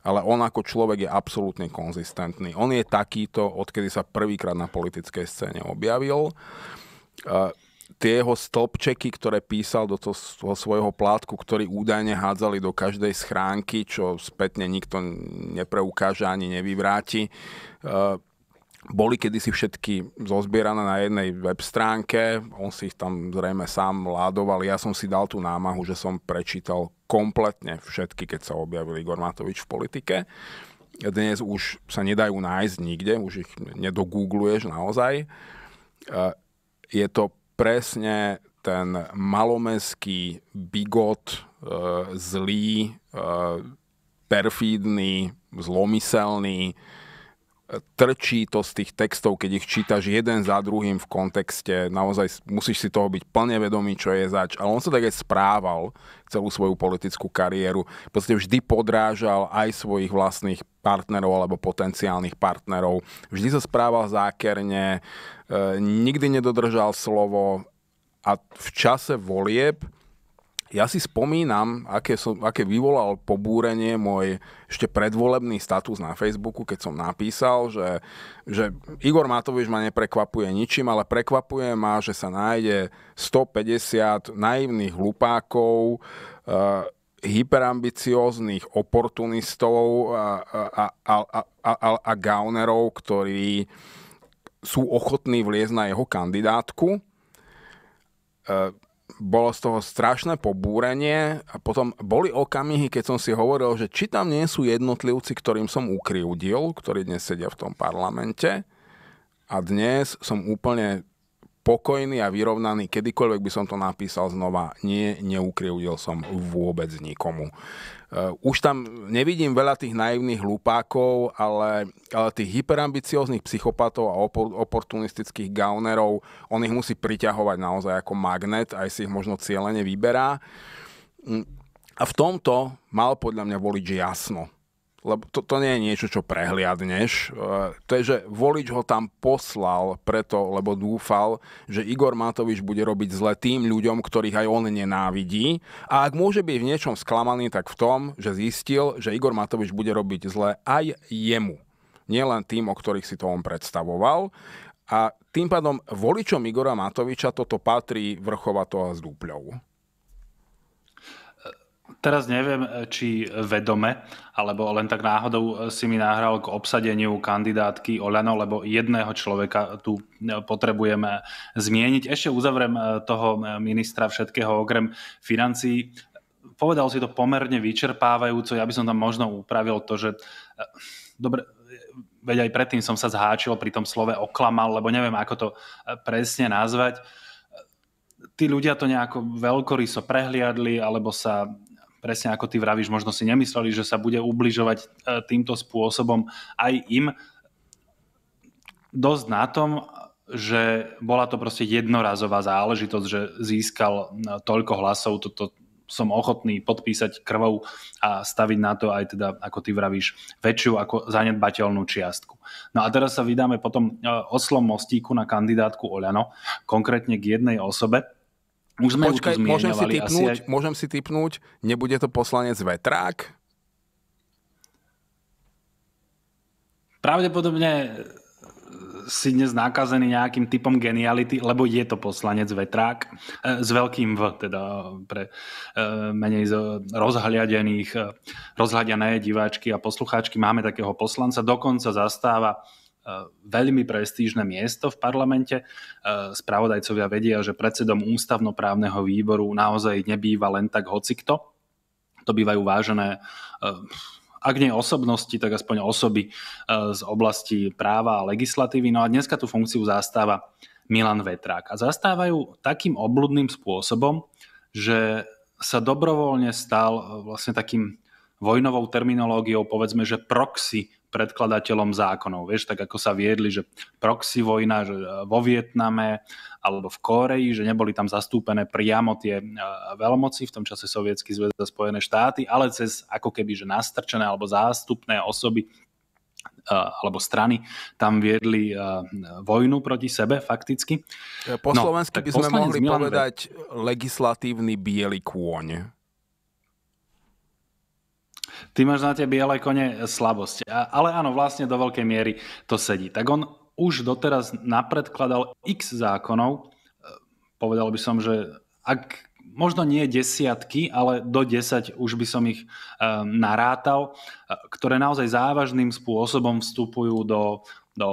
ale on ako človek je absolútne konzistentný. On je takýto, odkedy sa prvýkrát na politickej scéne objavil. tie jeho stĺpčeky, ktoré písal do toho svojho plátku, ktorý údajne hádzali do každej schránky, čo spätne nikto nepreukáže ani nevyvráti, boli kedysi všetky zozbierané na jednej web stránke, on si ich tam zrejme sám ládoval, ja som si dal tú námahu, že som prečítal kompletne všetky, keď sa objavil Igor Matovič v politike. Dnes už sa nedajú nájsť nikde, už ich nedogoogluješ naozaj. E, je to presne ten malomeský bigot, e, zlý, e, perfídny, zlomyselný, trčí to z tých textov, keď ich čítaš jeden za druhým v kontexte, naozaj musíš si toho byť plne vedomý, čo je zač. Ale on sa tak aj správal celú svoju politickú kariéru. podstate vždy podrážal aj svojich vlastných partnerov alebo potenciálnych partnerov. Vždy sa správal zákerne, e, nikdy nedodržal slovo a v čase volieb ja si spomínam, aké, som, aké vyvolal pobúrenie môj ešte predvolebný status na Facebooku, keď som napísal, že, že Igor Matovič ma neprekvapuje ničím, ale prekvapuje ma, že sa nájde 150 naivných hlupákov, uh, eh, hyperambicióznych oportunistov a, a, a, a, a, a gaunerov, ktorí sú ochotní vliezť na jeho kandidátku. Uh, bolo z toho strašné pobúrenie a potom boli okamihy, keď som si hovoril, že či tam nie sú jednotlivci, ktorým som ukryudil, ktorí dnes sedia v tom parlamente a dnes som úplne pokojný a vyrovnaný, kedykoľvek by som to napísal znova. Nie, neukryudil som vôbec nikomu. Eh, už tam nevidím veľa tých naivných hlupákov, ale, ale tých hyperambicióznych psychopatov a opor- oportunistických gaunerov, on ich musí priťahovať naozaj ako magnet, aj si ich možno cieľene vyberá. Mm, a v tomto mal podľa mňa volič jasno lebo to, to nie je niečo, čo prehliadneš. E, to je, že volič ho tam poslal preto, lebo dúfal, že Igor Matovič bude robiť zle tým ľuďom, ktorých aj on nenávidí. A ak môže byť v niečom sklamaný, tak v tom, že zistil, že Igor Matovič bude robiť zle aj jemu. Nielen tým, o ktorých si to on predstavoval. A tým pádom voličom Igora Matoviča toto patrí vrchovatou a s Teraz neviem, e, či vedome, alebo len tak náhodou e, si mi nahral k obsadeniu kandidátky Oľano, lebo jedného človeka tu e, potrebujeme zmieniť. Ešte uzavrem toho ministra všetkého okrem financií. Povedal si to pomerne vyčerpávajúco, ja by som tam možno upravil to, že... Dobre, veď aj predtým som sa zháčil pri tom slove oklamal, lebo neviem, ako to presne nazvať tí ľudia to nejako veľkoryso prehliadli alebo sa presne ako ty vravíš, možno si nemysleli, že sa bude ubližovať e, týmto spôsobom aj im. Dosť na tom, že bola to proste jednorazová záležitosť, že získal e, toľko hlasov, toto som ochotný podpísať krvou a staviť na to aj teda, ako ty vravíš, väčšiu ako zanedbateľnú čiastku. No a teraz sa vydáme potom e, oslom mostíku na kandidátku Oľano, konkrétne k jednej osobe, už sme Počkaj, ju tu môžem si, typnúť, aj... môžem si typnúť, nebude to poslanec Vetrák? Pravdepodobne si dnes nakazený nejakým typom geniality, lebo je to poslanec Vetrák, e, s veľkým V, teda e, pre e, menej rozhľadených, rozhľadené diváčky a poslucháčky. Máme takého poslanca, dokonca zastáva veľmi prestížne miesto v parlamente. E, spravodajcovia vedia, že predsedom ústavnoprávneho výboru naozaj nebýva len tak hocikto. To bývajú vážené e, ak nie osobnosti, tak aspoň osoby e, z oblasti práva a legislatívy. No a dneska tú funkciu zastáva Milan Vetrák. A zastávajú takým obludným spôsobom, že sa dobrovoľne stal vlastne takým vojnovou terminológiou povedzme, že proxy predkladateľom zákonov. Vieš, tak ako sa viedli, že proxy vojna že e, vo Vietname alebo v Koreji, že neboli tam zastúpené priamo tie e, veľmoci, v tom čase sovietsky zväz a Spojené štáty, ale cez ako keby, že nastrčené alebo zástupné osoby e, alebo strany tam viedli vojnu proti sebe fakticky. Po no, slovensky by sme mohli povedať legislatívny biely kôň. Ty máš na tie biele kone slabosť. Ale áno, vlastne do veľkej miery to sedí. Tak on už doteraz napredkladal x zákonov, povedal by som, že ak možno nie desiatky, ale do 10 už by som ich e, narátal, e, ktoré naozaj závažným spôsobom vstupujú do, do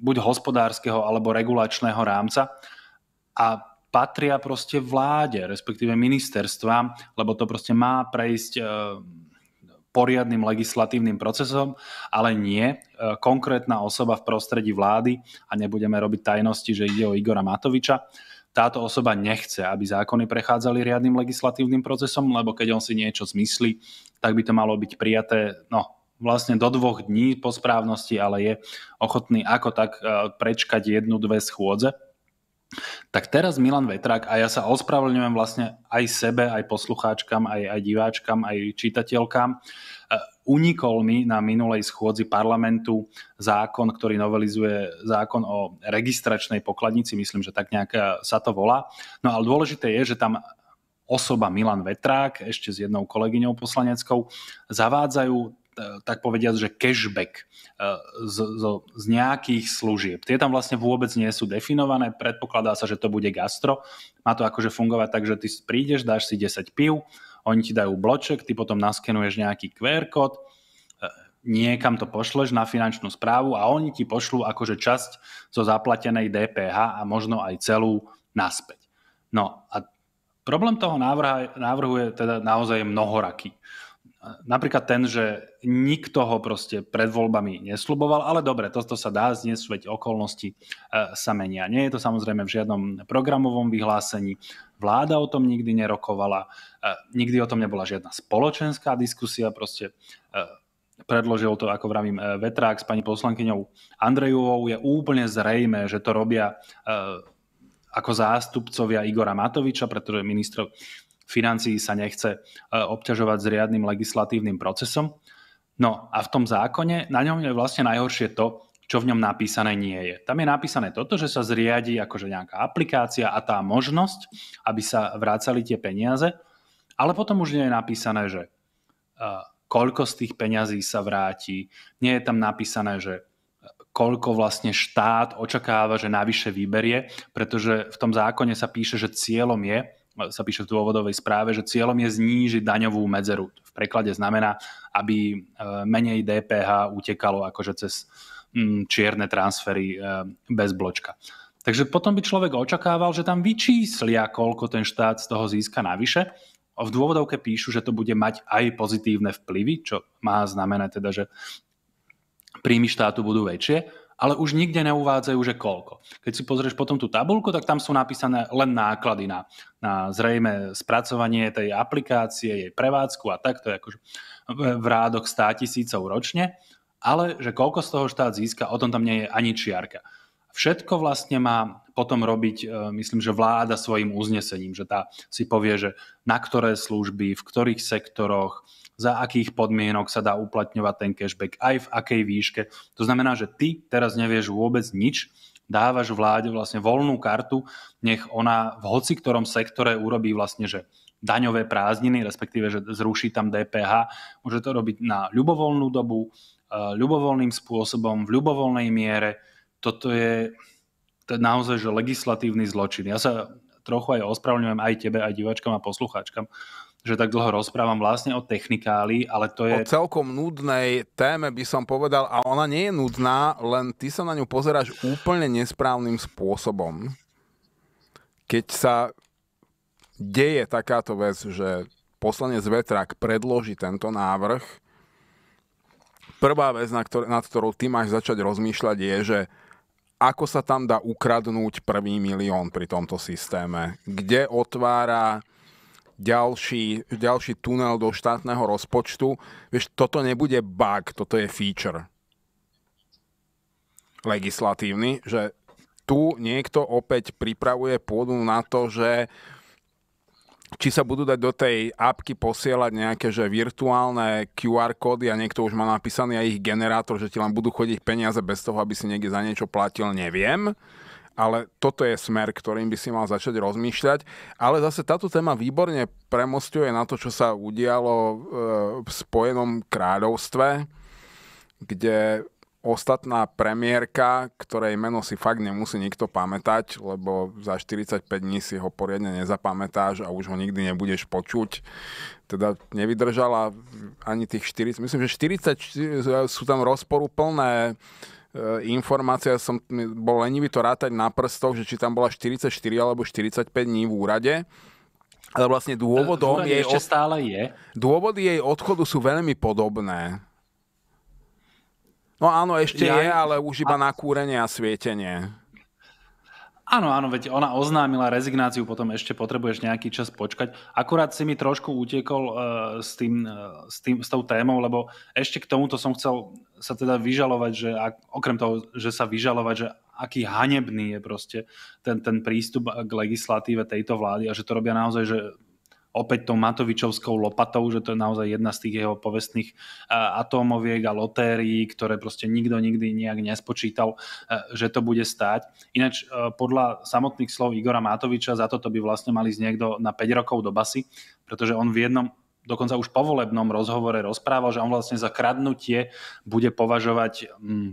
buď hospodárskeho alebo regulačného rámca a patria proste vláde, respektíve ministerstva, lebo to proste má prejsť e, poriadnym legislatívnym procesom, ale nie e, konkrétna osoba v prostredí vlády a nebudeme robiť tajnosti, že ide o Igora Matoviča. Táto osoba nechce, aby zákony prechádzali riadnym legislatívnym procesom, lebo keď on si niečo zmyslí, tak by to malo byť prijaté, no vlastne do dvoch dní po správnosti, ale je ochotný ako tak e, prečkať jednu, dve schôdze tak teraz Milan Vetrak, a ja sa ospravedlňujem vlastne aj sebe, aj poslucháčkam, aj, aj diváčkam, aj čitateľkám, e, unikol mi na minulej schôdzi parlamentu zákon, ktorý novelizuje zákon o registračnej pokladnici, myslím, že tak nejak e, sa to volá. No ale dôležité je, že tam osoba Milan Vetrák ešte s jednou kolegyňou poslaneckou zavádzajú E, tak povediať, že cashback e, z, z, z nejakých služieb. Tie tam vlastne vôbec nie sú definované, predpokladá sa, že to bude gastro. Má to akože fungovať tak, že ty prídeš, dáš si 10 piv, oni ti dajú bloček, ty potom naskenuješ nejaký QR kód, e, niekam to pošleš na finančnú správu a oni ti pošlú akože časť zo zaplatenej DPH a možno aj celú naspäť. No a problém toho návrhu je teda naozaj mnohoraký. Napríklad ten, že nikto ho proste pred voľbami nesľuboval, ale dobre, toto sa dá zniesť, veď okolnosti e, sa menia. Nie je to samozrejme v žiadnom programovom vyhlásení, vláda o tom nikdy nerokovala, e, nikdy o tom nebola žiadna spoločenská diskusia, proste e, predložil to, ako vravím, Vetrák s pani poslankyňou Andrejovou, je úplne zrejme, že to robia ako zástupcovia Igora Matoviča, pretože ministrov financií sa nechce e, obťažovať s riadnym legislatívnym procesom. No a v tom zákone, na ňom je vlastne najhoršie to, čo v ňom napísané nie je. Tam je napísané toto, že sa zriadi akože nejaká aplikácia a tá možnosť, aby sa vrácali tie peniaze, ale potom už nie je napísané, že e, koľko z tých peňazí sa vráti, nie je tam napísané, že e, koľko vlastne štát očakáva, že navyše vyberie, pretože v tom zákone sa píše, že cieľom je, sa píše v dôvodovej správe, že cieľom je znížiť daňovú medzeru. V preklade znamená, aby e, menej DPH utekalo akože cez mm, čierne transfery e, bez bločka. Takže potom by človek očakával, že tam vyčíslia, koľko ten štát z toho získa navyše. V dôvodovke píšu, že to bude mať aj pozitívne vplyvy, čo má znamená teda, že príjmy štátu budú väčšie ale už nikde neuvádzajú, že koľko. Keď si pozrieš potom tú tabulku, tak tam sú napísané len náklady na, na zrejme spracovanie tej aplikácie, jej prevádzku a tak, to je akože v rádoch 100 tisícov ročne, ale že koľko z toho štát získa, o tom tam nie je ani čiarka. Všetko vlastne má potom robiť, e, myslím, že vláda svojim uznesením, že tá si povie, že na ktoré služby, v ktorých sektoroch, za akých podmienok sa dá uplatňovať ten cashback, aj v akej výške. To znamená, že ty teraz nevieš vôbec nič, dávaš vláde vlastne voľnú kartu, nech ona v hoci ktorom sektore urobí vlastne, že daňové prázdniny, respektíve, že zruší tam DPH. Môže to robiť na ľubovoľnú dobu, eh, ľubovoľným spôsobom, v ľubovoľnej miere. Toto je, to je naozaj že legislatívny zločin. Ja sa trochu aj ospravňujem aj tebe, aj diváčkam a poslucháčkam, že tak dlho rozprávam vlastne o technikáli, ale to je... O celkom nudnej téme by som povedal, a ona nie je nudná, len ty sa na ňu pozeráš úplne nesprávnym spôsobom. Keď sa deje takáto vec, že poslanec Vetrak predloží tento návrh, prvá vec, na ktor- nad ktorou ty máš začať rozmýšľať, je, že ako sa tam dá ukradnúť prvý milión pri tomto systéme. Kde otvára ďalší, ďalší tunel do štátneho rozpočtu. Vieš, toto nebude bug, toto je feature legislatívny, že tu niekto opäť pripravuje pôdu na to, že či sa budú dať do tej apky posielať nejaké že virtuálne QR kódy a niekto už má napísaný aj ich generátor, že ti len budú chodiť peniaze bez toho, aby si niekde za niečo platil, neviem ale toto je smer, ktorým by si mal začať rozmýšľať. Ale zase táto téma výborne premostuje na to, čo sa udialo e, v Spojenom kráľovstve, kde ostatná premiérka, ktorej meno si fakt nemusí nikto pamätať, lebo za 45 dní si ho poriadne nezapamätáš a už ho nikdy nebudeš počuť, teda nevydržala ani tých 40, myslím, že 40 sú tam rozporu plné E, informácia, som bol lenivý to rátať na prstoch, že či tam bola 44 alebo 45 dní v úrade. Ale vlastne dôvodom jej, ešte od... stále je. Dôvody jej odchodu sú veľmi podobné. No áno, ešte ja... je, ale už iba a... na kúrenie a svietenie. Áno, áno, veď ona oznámila rezignáciu, potom ešte potrebuješ nejaký čas počkať. Akurát si mi trošku utiekol uh, s, tým, uh, s, tým, s tou témou, lebo ešte k tomuto som chcel sa teda vyžalovať, že ak, okrem toho, že sa vyžalovať, že aký hanebný je proste ten, ten prístup k legislatíve tejto vlády a že to robia naozaj, že opäť tou Matovičovskou lopatou, že to je naozaj jedna z tých jeho povestných e, atómoviek a lotérií, ktoré proste nikto nikdy nejak nespočítal, e, že to bude stáť. Ináč e, podľa samotných slov Igora Matoviča za toto by vlastne mali ísť niekto na 5 rokov do basy, pretože on v jednom dokonca už po volebnom rozhovore rozprával, že on vlastne za kradnutie bude považovať mm,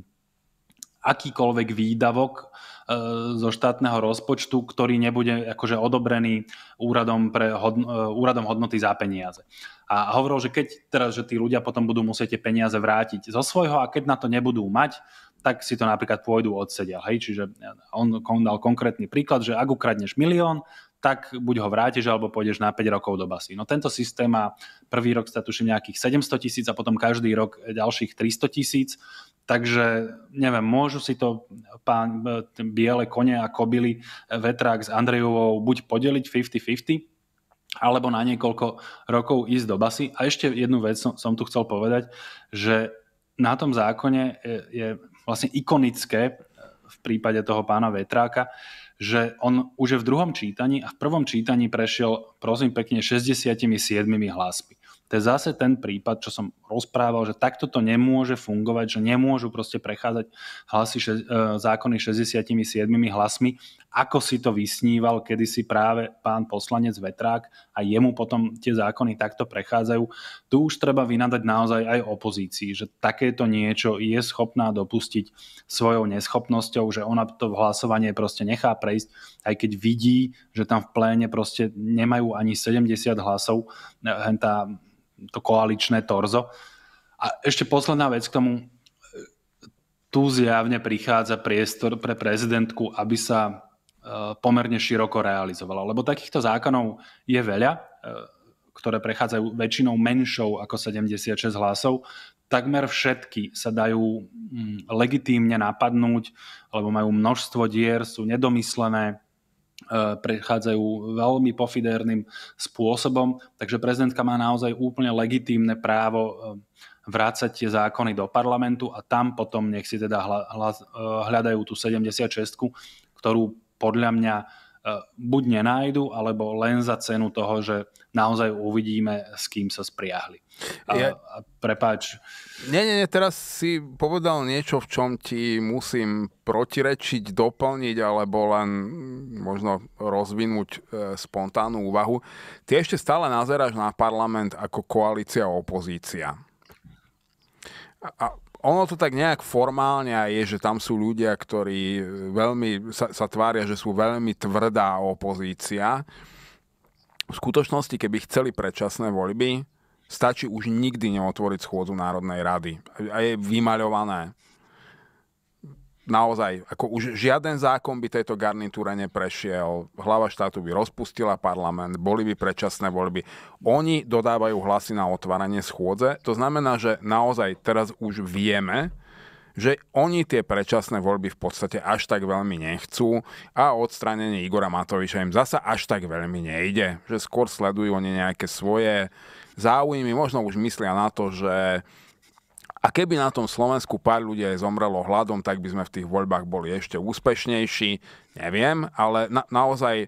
akýkoľvek výdavok, E, zo štátneho rozpočtu, ktorý nebude akože odobrený úradom, pre hodn- e, úradom hodnoty za peniaze. A hovoril, že keď teraz, že tí ľudia potom budú musieť tie peniaze vrátiť zo svojho a keď na to nebudú mať, tak si to napríklad pôjdu odsedia. Hej? Čiže e, on, on dal konkrétny príklad, že ak ukradneš milión, tak buď ho vrátiš, alebo pôjdeš na 5 rokov do basy. No tento systém má prvý rok, tuším, nejakých 700 tisíc a potom každý rok ďalších 300 tisíc. Takže, neviem, môžu si to pán, e, biele kone a kobily e, vetrák s Andrejovou buď podeliť 50-50, alebo na niekoľko rokov ísť do basy. A ešte jednu vec som, som tu chcel povedať, že na tom zákone je, je vlastne ikonické e, v prípade toho pána Vetráka, že on už je v druhom čítaní a v prvom čítaní prešiel prosím pekne 67 hlasmi. To je zase ten prípad, čo som rozprával, že takto to nemôže fungovať, že nemôžu proste prechádzať hlasy, še, e, zákony 67 hlasmi, ako si to vysníval kedysi práve pán poslanec Vetrák a jemu potom tie zákony takto prechádzajú. Tu už treba vynadať naozaj aj opozícii, že takéto niečo je schopná dopustiť svojou neschopnosťou, že ona to hlasovanie proste nechá prejsť, aj keď vidí, že tam v pléne proste nemajú ani 70 hlasov. E, tá to koaličné torzo. A ešte posledná vec k tomu. Tu zjavne prichádza priestor pre prezidentku, aby sa e, pomerne široko realizovala. Lebo takýchto zákonov je veľa, e, ktoré prechádzajú väčšinou menšou ako 76 hlasov. Takmer všetky sa dajú mm, legitímne napadnúť, lebo majú množstvo dier, sú nedomyslené, prechádzajú veľmi pofidérnym spôsobom, takže prezidentka má naozaj úplne legitímne právo e, vrácať tie zákony do parlamentu a tam potom nech si teda e, hľadajú tú 76, ktorú podľa mňa E, buď nenájdu, alebo len za cenu toho, že naozaj uvidíme, s kým sa spriahli. A, ja... a prepáč. Nie, nie, nie, teraz si povedal niečo, v čom ti musím protirečiť, doplniť, alebo len možno rozvinúť e, spontánnu úvahu. Ty ešte stále nazeráš na parlament ako koalícia a opozícia. A, a ono to tak nejak formálne je, že tam sú ľudia, ktorí e, veľmi sa, sa tvária, že sú veľmi tvrdá opozícia. V skutočnosti, keby chceli predčasné voľby, stačí už nikdy neotvoriť schôdzu Národnej rady. A je vymaľované naozaj, ako už žiaden zákon by tejto garnitúre neprešiel, hlava štátu by rozpustila parlament, boli by predčasné voľby. Oni dodávajú hlasy na otváranie schôdze, to znamená, že naozaj teraz už vieme, že oni tie predčasné voľby v podstate až tak veľmi nechcú a odstránenie Igora Matoviča im zasa až tak veľmi nejde, že skôr sledujú oni nejaké svoje záujmy, možno už myslia na to, že a keby na tom Slovensku pár ľudí aj zomrelo hladom, tak by sme v tých voľbách boli ešte úspešnejší. Neviem, ale na, naozaj e,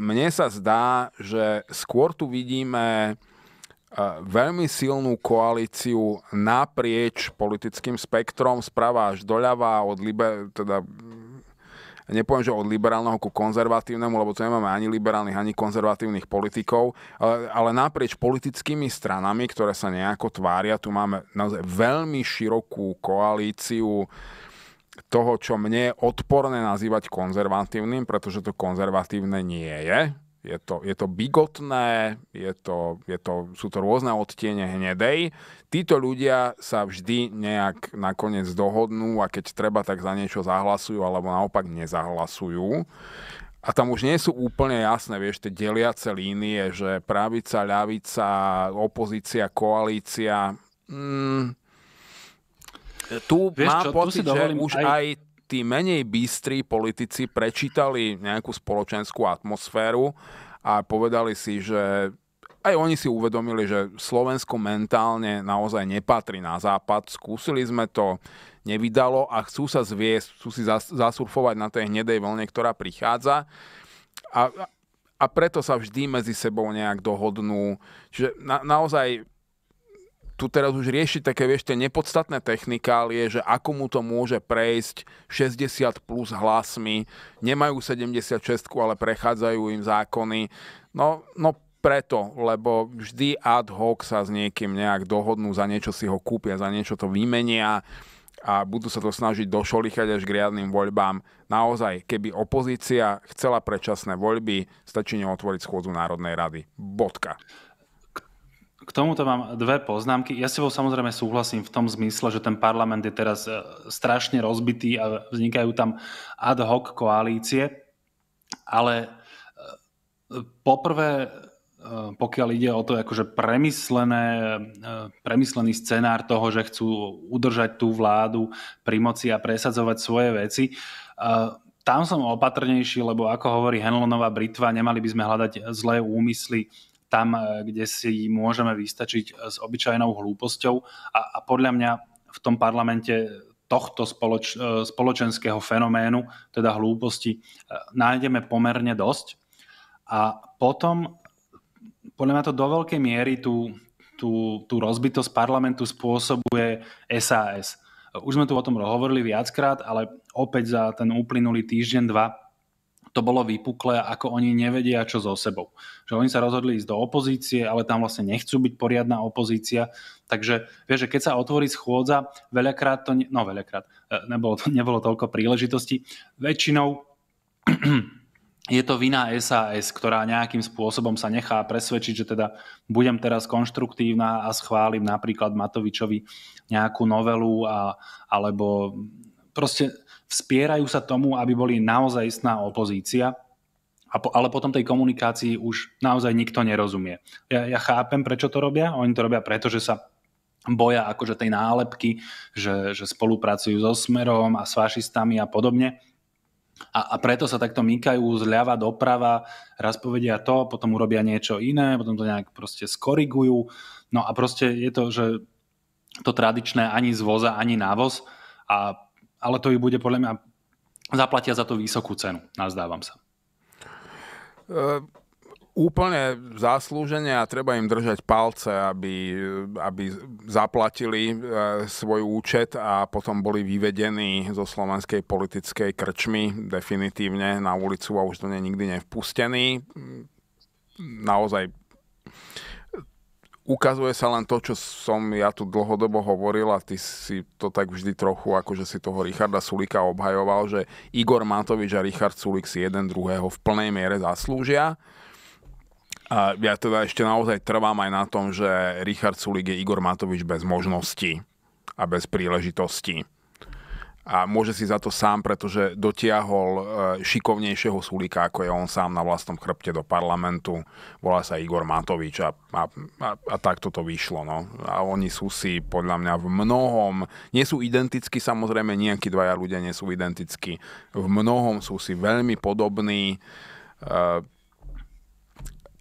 mne sa zdá, že skôr tu vidíme e, veľmi silnú koalíciu naprieč politickým spektrom, sprava až doľava, od liber. teda nepoviem, že od liberálneho ku konzervatívnemu, lebo tu nemáme ani liberálnych, ani konzervatívnych politikov, ale, ale naprieč politickými stranami, ktoré sa nejako tvária, tu máme naozaj veľmi širokú koalíciu toho, čo mne je odporné nazývať konzervatívnym, pretože to konzervatívne nie je je to, je to bigotné, je to, je to, sú to rôzne odtiene hnedej. Títo ľudia sa vždy nejak nakoniec dohodnú a keď treba, tak za niečo zahlasujú alebo naopak nezahlasujú. A tam už nie sú úplne jasné, vieš, tie deliace línie, že pravica, ľavica, opozícia, koalícia. Mm, tu Vieš mám čo, pocit, tu že už aj... aj tí menej bystrí politici prečítali nejakú spoločenskú atmosféru a povedali si, že aj oni si uvedomili, že Slovensko mentálne naozaj nepatrí na západ. Skúsili sme to, nevydalo a chcú sa zviesť, chcú si zasurfovať na tej hnedej vlne, ktorá prichádza. A, a preto sa vždy medzi sebou nejak dohodnú. Čiže na, naozaj tu teraz už riešiť také, vieš, tie nepodstatné technikálie, že ako mu to môže prejsť 60 plus hlasmi, nemajú 76, ale prechádzajú im zákony. No, no preto, lebo vždy ad hoc sa s niekým nejak dohodnú, za niečo si ho kúpia, za niečo to vymenia a budú sa to snažiť došolichať až k riadnym voľbám. Naozaj, keby opozícia chcela predčasné voľby, stačí neotvoriť schôdzu Národnej rady. Bodka. K tomuto mám dve poznámky. Ja si vo samozrejme súhlasím v tom zmysle, že ten parlament je teraz e, strašne rozbitý a vznikajú tam ad hoc koalície, ale e, poprvé, e, pokiaľ ide o to akože premyslené, premyslený scenár toho, že chcú udržať tú vládu pri moci a presadzovať svoje veci, tam som opatrnejší, lebo ako hovorí Henlonová Britva, nemali by sme hľadať zlé úmysly tam, e, kde si môžeme vystačiť e, s obyčajnou hlúposťou a, a podľa mňa v tom parlamente tohto spoloč, e, spoločenského fenoménu, teda hlúposti, nájdeme pomerne dosť. A potom, podľa mňa to do veľkej miery tú, tú, tú rozbitosť parlamentu spôsobuje SAS. Už sme tu o tom hovorili viackrát, ale opäť za ten uplynulý týždeň, dva to bolo vypuklé, ako oni nevedia, čo so sebou. Že oni sa rozhodli ísť do opozície, ale tam vlastne nechcú byť poriadna opozícia. Takže vieš, že keď sa otvorí schôdza, veľakrát to, ne, no veľakrát, e, nebolo, to, nebolo toľko príležitostí, väčšinou je to vina SAS, ktorá nejakým spôsobom sa nechá presvedčiť, že teda budem teraz konštruktívna a schválim napríklad Matovičovi nejakú novelu a, alebo proste vspierajú sa tomu, aby boli naozaj istná opozícia, ale potom tej komunikácii už naozaj nikto nerozumie. Ja, ja chápem, prečo to robia. Oni to robia preto, že sa boja akože tej nálepky, že, že spolupracujú so Smerom a s fašistami a podobne. A, a preto sa takto mykajú zľava doprava, raz povedia to, potom urobia niečo iné, potom to nejak proste skorigujú. No a proste je to, že to tradičné ani z voza, ani na voz a ale to ich bude podľa mňa zaplatia za to vysokú cenu, nazdávam sa. Uh úplne zaslúžene a treba im držať palce, aby, aby zaplatili e, svoj účet a potom boli vyvedení zo slovenskej politickej krčmy definitívne na ulicu a už do nej nikdy nevpustení. Naozaj ukazuje sa len to, čo som ja tu dlhodobo hovoril a ty si to tak vždy trochu, akože si toho Richarda Sulika obhajoval, že Igor Matovič a Richard Sulik si jeden druhého v plnej miere zaslúžia. A ja teda ešte naozaj trvám aj na tom, že Richard Sulik je Igor Matovič bez možnosti a bez príležitosti a môže si za to sám, pretože dotiahol e, šikovnejšieho súlika, ako je on sám na vlastnom chrbte do parlamentu. Volá sa Igor Matovič a, a, a, a takto to vyšlo. No. A oni sú si podľa mňa v mnohom, nie sú identickí, samozrejme nejakí dvaja ľudia nie sú identickí, v mnohom sú si veľmi podobní. E,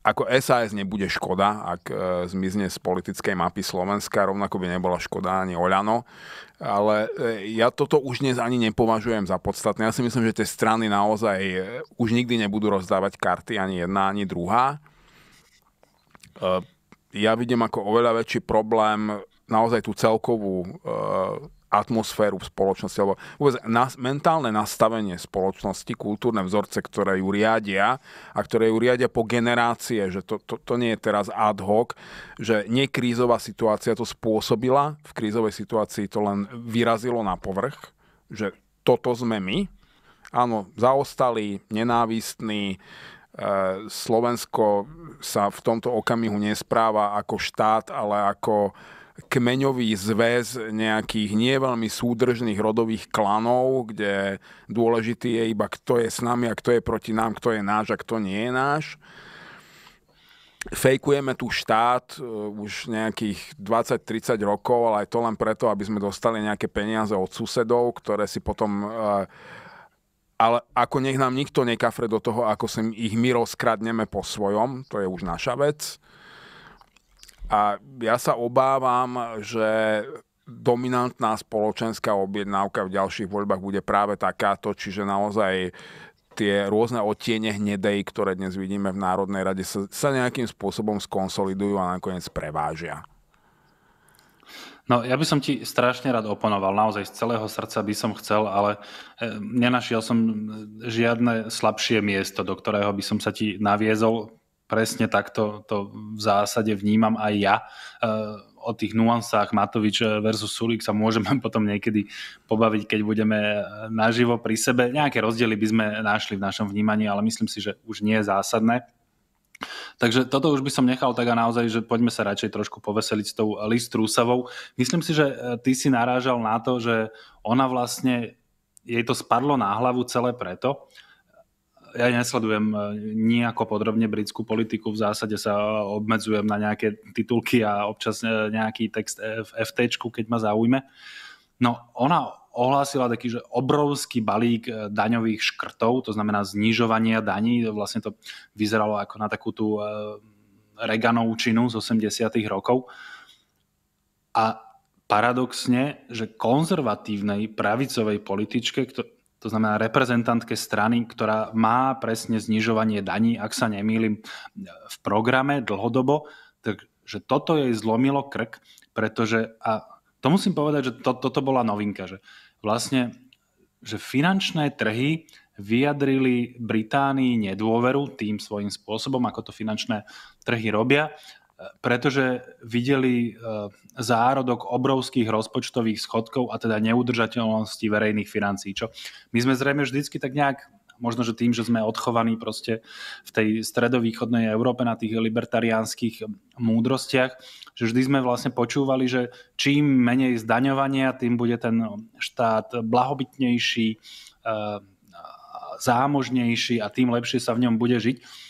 ako SAS nebude škoda, ak e, zmizne z politickej mapy Slovenska, rovnako by nebola škoda ani Oľano. Ale e, ja toto už dnes ani nepovažujem za podstatné. Ja si myslím, že tie strany naozaj e, už nikdy nebudú rozdávať karty, ani jedna, ani druhá. Ja vidím ako oveľa väčší problém naozaj tú celkovú atmosféru v spoločnosti, alebo vôbec na, mentálne nastavenie spoločnosti, kultúrne vzorce, ktoré ju riadia a ktoré ju riadia po generácie, že to, to, to nie je teraz ad hoc, že nekrízová situácia to spôsobila, v krízovej situácii to len vyrazilo na povrch, že toto sme my. Áno, zaostali, nenávistní, e, Slovensko sa v tomto okamihu nespráva ako štát, ale ako kmeňový zväz nejakých nie veľmi súdržných rodových klanov, kde dôležitý je iba kto je s nami a kto je proti nám, kto je náš a kto nie je náš. Fejkujeme tu štát e, už nejakých 20-30 rokov, ale aj to len preto, aby sme dostali nejaké peniaze od susedov, ktoré si potom... E, ale ako nech nám nikto nekafre do toho, ako si ich my rozkradneme po svojom, to je už naša vec. A ja sa obávam, že dominantná spoločenská objednávka v ďalších voľbách bude práve takáto, čiže naozaj tie rôzne odtiene hnedej, ktoré dnes vidíme v Národnej rade, sa, sa nejakým spôsobom skonsolidujú a nakoniec prevážia. No, ja by som ti strašne rád oponoval, naozaj z celého srdca by som chcel, ale e, nenašiel som e, žiadne slabšie miesto, do ktorého by som sa ti naviezol presne takto to v zásade vnímam aj ja. E, o tých nuansách Matovič versus Sulik sa môžeme potom niekedy pobaviť, keď budeme e, naživo pri sebe. Nejaké rozdiely by sme našli v našom vnímaní, ale myslím si, že už nie je zásadné. Takže toto už by som nechal tak a naozaj, že poďme sa radšej trošku poveseliť s tou list Trúsavou. Myslím si, že e, ty si narážal na to, že ona vlastne, jej to spadlo na hlavu celé preto, ja nesledujem e, nejako podrobne britskú politiku, v zásade sa obmedzujem na nejaké titulky a občas e, nejaký text e, v FT, keď ma zaujme. No ona ohlásila taký, že obrovský balík daňových škrtov, to znamená znižovania daní, vlastne to vyzeralo ako na takú tú Reaganovú činu z 80 rokov. A paradoxne, že konzervatívnej pravicovej političke, to znamená reprezentantke strany, ktorá má presne znižovanie daní, ak sa nemýlim, e, v programe dlhodobo, takže toto jej zlomilo krk, pretože, a to musím povedať, že to, toto bola novinka, že vlastne, že finančné trhy vyjadrili Británii nedôveru tým svojím spôsobom, ako to finančné trhy robia pretože videli e, zárodok obrovských rozpočtových schodkov a teda neudržateľnosti verejných financií, čo my sme zrejme vždycky tak nejak možno, že tým, že sme odchovaní proste v tej stredovýchodnej Európe na tých libertariánskych múdrostiach, že vždy sme vlastne počúvali, že čím menej zdaňovania, tým bude ten štát blahobytnejší, e, zámožnejší a tým lepšie sa v ňom bude žiť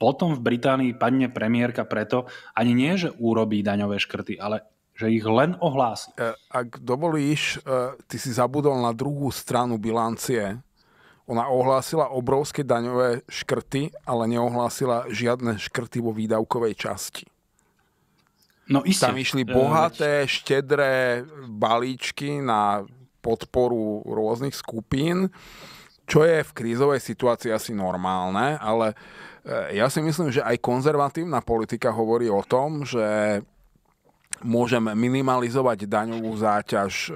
potom v Británii padne premiérka preto, ani nie, že urobí daňové škrty, ale že ich len ohlási. E, ak dovolíš, e, ty si zabudol na druhú stranu bilancie. Ona ohlásila obrovské daňové škrty, ale neohlásila žiadne škrty vo výdavkovej časti. No isté. Tam išli e, bohaté, štedré balíčky na podporu rôznych skupín, čo je v krízovej situácii asi normálne, ale uh, E, ja si myslím, že aj konzervatívna politika hovorí o tom, že môžem minimalizovať daňovú záťaž e,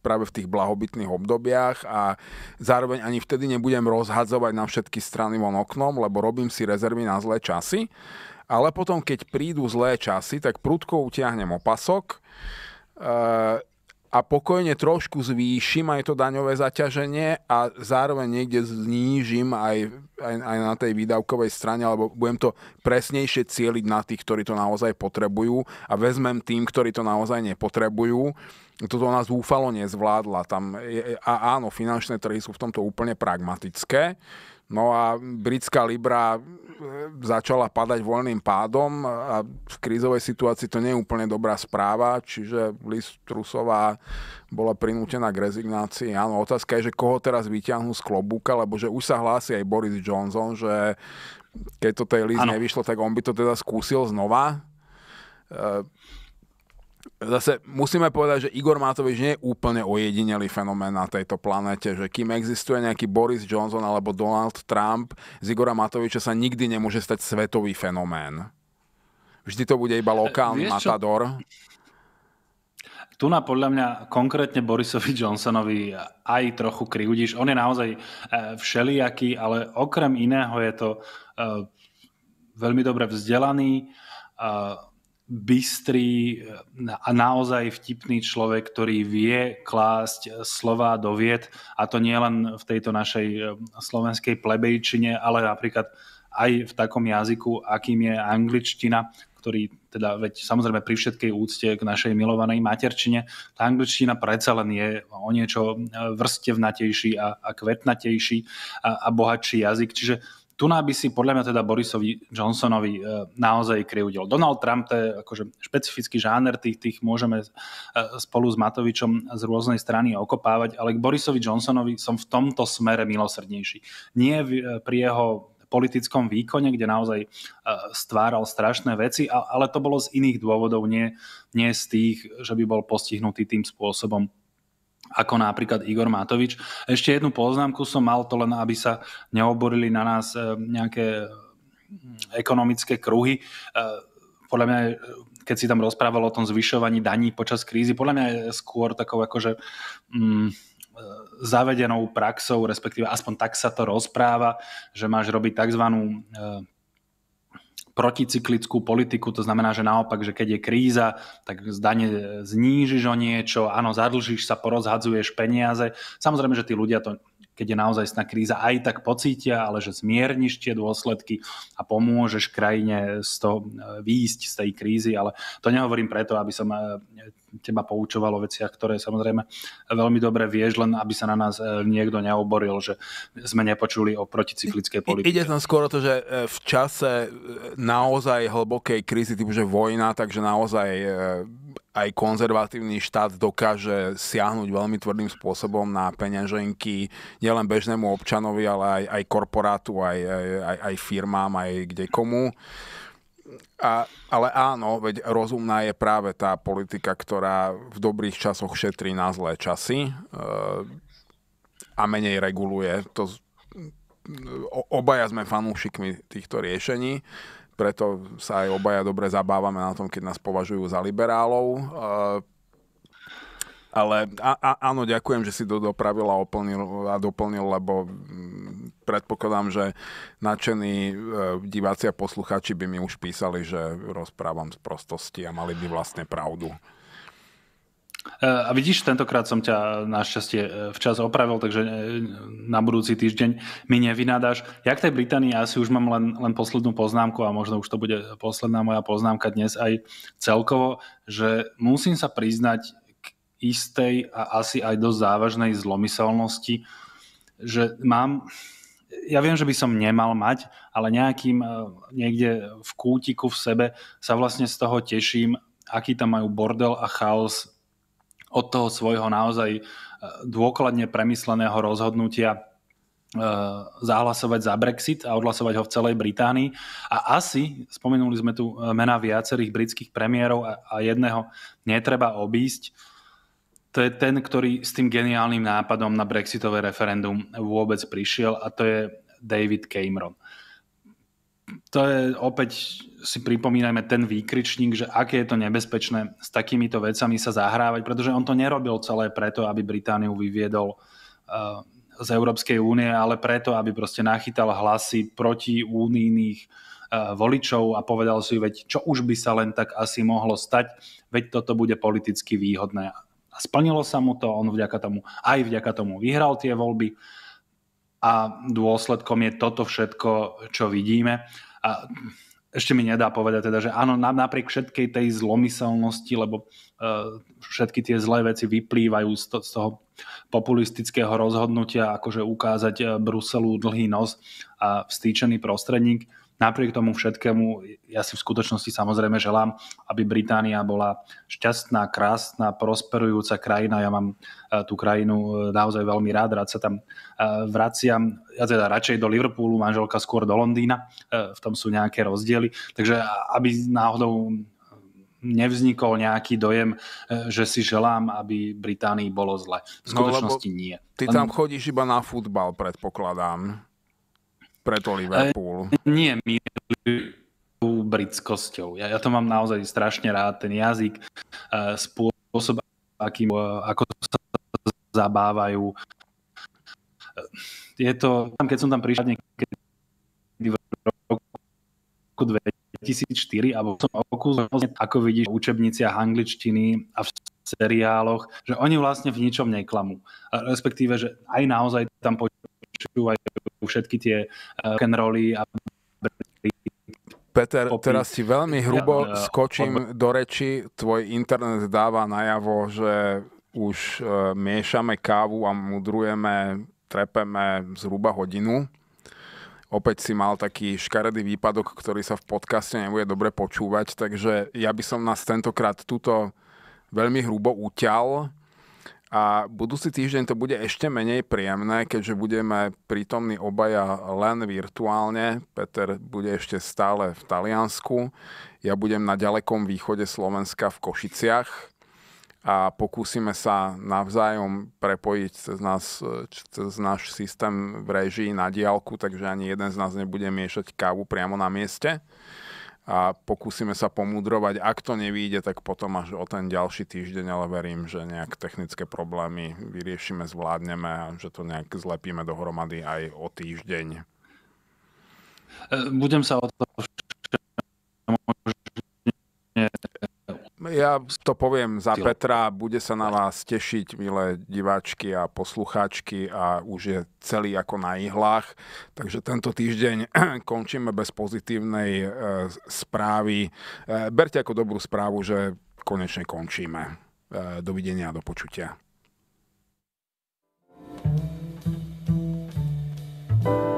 práve v tých blahobytných obdobiach a zároveň ani vtedy nebudem rozhadzovať na všetky strany von oknom, lebo robím si rezervy na zlé časy. Ale potom, keď prídu zlé časy, tak prudko utiahnem opasok. E, a pokojne trošku zvýšim aj to daňové zaťaženie a zároveň niekde znížim aj, aj, aj na tej výdavkovej strane, alebo budem to presnejšie cieliť na tých, ktorí to naozaj potrebujú a vezmem tým, ktorí to naozaj nepotrebujú. Toto nás zúfalo nezvládla. Tam je, a áno, finančné trhy sú v tomto úplne pragmatické. No a britská libra eh, začala padať voľným pádom a v krízovej situácii to nie je úplne dobrá správa, čiže Liz Trusová bola prinútená k rezignácii. Áno, otázka je, že koho teraz vyťahnú z klobúka, lebo že už sa hlási aj Boris Johnson, že keď to tej list ano. nevyšlo, tak on by to teda skúsil znova. E- zase musíme povedať, že Igor Matovič nie je úplne ojedinelý fenomén na tejto planete, že kým existuje nejaký Boris Johnson alebo Donald Trump, z Igora Matoviča sa nikdy nemôže stať svetový fenomén. Vždy to bude iba e, lokálny Vieš matador. Tu na podľa mňa konkrétne Borisovi Johnsonovi aj trochu kryúdiš. On je naozaj e, všelijaký, ale okrem iného je to e, veľmi dobre vzdelaný, bystrý e, a naozaj vtipný človek, ktorý vie klásť e, slova do vied a to nie len v tejto našej e, slovenskej plebejčine, ale napríklad aj v takom jazyku, akým je angličtina, ktorý teda, veď samozrejme pri všetkej úcte k našej milovanej materčine, tá angličtina predsa len je o niečo vrstevnatejší a, a kvetnatejší a, a bohatší jazyk. Čiže tu by si podľa mňa teda Borisovi Johnsonovi e, naozaj krivdil. Donald Trump to je akože špecifický žáner, tých, tých môžeme e, spolu s Matovičom z rôznej strany okopávať, ale k Borisovi Johnsonovi som v tomto smere milosrdnejší. Nie e, pri jeho politickom výkone, kde naozaj stváral strašné veci, ale to bolo z iných dôvodov, nie, nie z tých, že by bol postihnutý tým spôsobom, ako napríklad Igor Matovič. Ešte jednu poznámku som mal, to len aby sa neoborili na nás e, nejaké mm, ekonomické kruhy. E, podľa mňa, keď si tam rozprával o tom zvyšovaní daní počas krízy, podľa mňa je skôr takou akože... Mm, e, zavedenou praxou, respektíve aspoň tak sa to rozpráva, že máš robiť tzv proticyklickú politiku, to znamená, že naopak, že keď je kríza, tak zdane znížiš o niečo, áno, zadlžíš sa, porozhadzuješ peniaze. Samozrejme, že tí ľudia to, keď je naozaj istná kríza, aj tak pocítia, ale že zmierniš tie dôsledky a pomôžeš krajine z toho e, výjsť z tej krízy, ale to nehovorím preto, aby som e, teba poučovalo veciach, ktoré samozrejme veľmi dobre vieš, len aby sa na nás e, niekto neoboril, že sme nepočuli o proticyklickej politike. Ide tam skôr to, že e, v čase e, naozaj hlbokej krízy typu, že vojna, takže naozaj aj konzervatívny štát dokáže siahnuť veľmi tvrdým spôsobom na peňaženky nielen bežnému občanovi, ale aj, aj korporátu, aj, aj, aj firmám, aj kde komu a, ale áno, veď rozumná je práve tá politika, ktorá v dobrých časoch šetrí na zlé časy e, a menej reguluje. To, o, obaja sme fanúšikmi týchto riešení, preto sa aj obaja dobre zabávame na tom, keď nás považujú za liberálov. E, ale a, a, áno, ďakujem, že si to dopravil a, oplnil, a doplnil, lebo mm, predpokladám, že nadšení e, diváci a poslucháči by mi už písali, že rozprávam z prostosti a mali by vlastne pravdu. E, a vidíš, tentokrát som ťa našťastie e, včas opravil, takže na budúci týždeň mi nevynádáš. Ja k tej Británii asi už mám len, len poslednú poznámku a možno už to bude posledná moja poznámka dnes aj celkovo, že musím sa priznať k istej a asi aj dosť závažnej zlomyselnosti, že mám ja viem, že by som nemal mať, ale nejakým e, niekde v kútiku v sebe sa vlastne z toho teším, aký tam majú bordel a chaos od toho svojho naozaj e, dôkladne premysleného rozhodnutia e, zahlasovať za Brexit a odhlasovať ho v celej Británii. A asi, spomenuli sme tu mena viacerých britských premiérov a jedného netreba obísť, to je ten, ktorý s tým geniálnym nápadom na brexitové referendum vôbec prišiel a to je David Cameron. To je opäť, si pripomínajme ten výkričník, že aké je to nebezpečné s takýmito vecami sa zahrávať, pretože on to nerobil celé preto, aby Britániu vyviedol eh, z Európskej únie, ale preto, aby proste nachytal hlasy proti únijných eh, voličov a povedal si, veď čo už by sa len tak asi mohlo stať, veď toto bude politicky výhodné a splnilo sa mu to, on vďaka tomu, aj vďaka tomu vyhral tie voľby a dôsledkom je toto všetko, čo vidíme. A ešte mi nedá povedať teda, že áno, napriek všetkej tej zlomyselnosti, lebo uh, všetky tie zlé veci vyplývajú z, to, z toho populistického rozhodnutia, akože ukázať e, Bruselu dlhý nos a vstýčený prostredník, Napriek tomu všetkému, ja si v skutočnosti samozrejme želám, aby Británia bola šťastná, krásna, prosperujúca krajina. Ja mám e, tú krajinu e, naozaj veľmi rád, rád sa tam e, vraciam. Ja teda radšej do Liverpoolu, manželka skôr do Londýna, v tom sú nejaké rozdiely. Takže aby náhodou nevznikol nejaký dojem, že si želám, aby Británii bolo zle. V no, skutočnosti no, nie. Ty tam chodíš iba na futbal, predpokladám preto Liverpool. nie, milujú britskosťou. Ja, ja to mám naozaj strašne rád, ten jazyk, e, spôsob, akým, e, ako sa zabávajú. E, je to, keď som tam prišiel niekedy v roku 2004, alebo som okus, ako vidíš v učebniciach angličtiny a v seriáloch, že oni vlastne v ničom neklamú. Respektíve, že aj naozaj tam počujú počúvajú všetky tie eh, rock'n'roly a Peter, popy. teraz ti veľmi hrubo eh, skočím do reči. Tvoj internet dáva najavo, že už eh, miešame kávu a mudrujeme, trepeme zhruba hodinu. Opäť si mal taký škaredý výpadok, ktorý sa v podcaste nebude dobre počúvať, takže ja by som nás tentokrát túto veľmi hrubo uťal a budúci týždeň to bude ešte menej príjemné, keďže budeme prítomní obaja len virtuálne. Peter bude ešte stále v Taliansku, ja budem na ďalekom východe Slovenska v Košiciach a pokúsime sa navzájom prepojiť cez, nás, cez náš systém v režii na diálku, takže ani jeden z nás nebude miešať kávu priamo na mieste a pokúsime sa pomudrovať. Ak to nevíde, tak potom až o ten ďalší týždeň, ale verím, že nejak technické problémy vyriešime, zvládneme a že to nejak zlepíme dohromady aj o týždeň. E, budem sa o to ja to poviem za Tilo. Petra, bude sa na vás tešiť, milé diváčky a poslucháčky a už je celý ako na ihlách. Takže tento týždeň končíme bez pozitívnej e, správy. E, berte ako dobrú správu, že konečne končíme. E, dovidenia a do počutia. thank you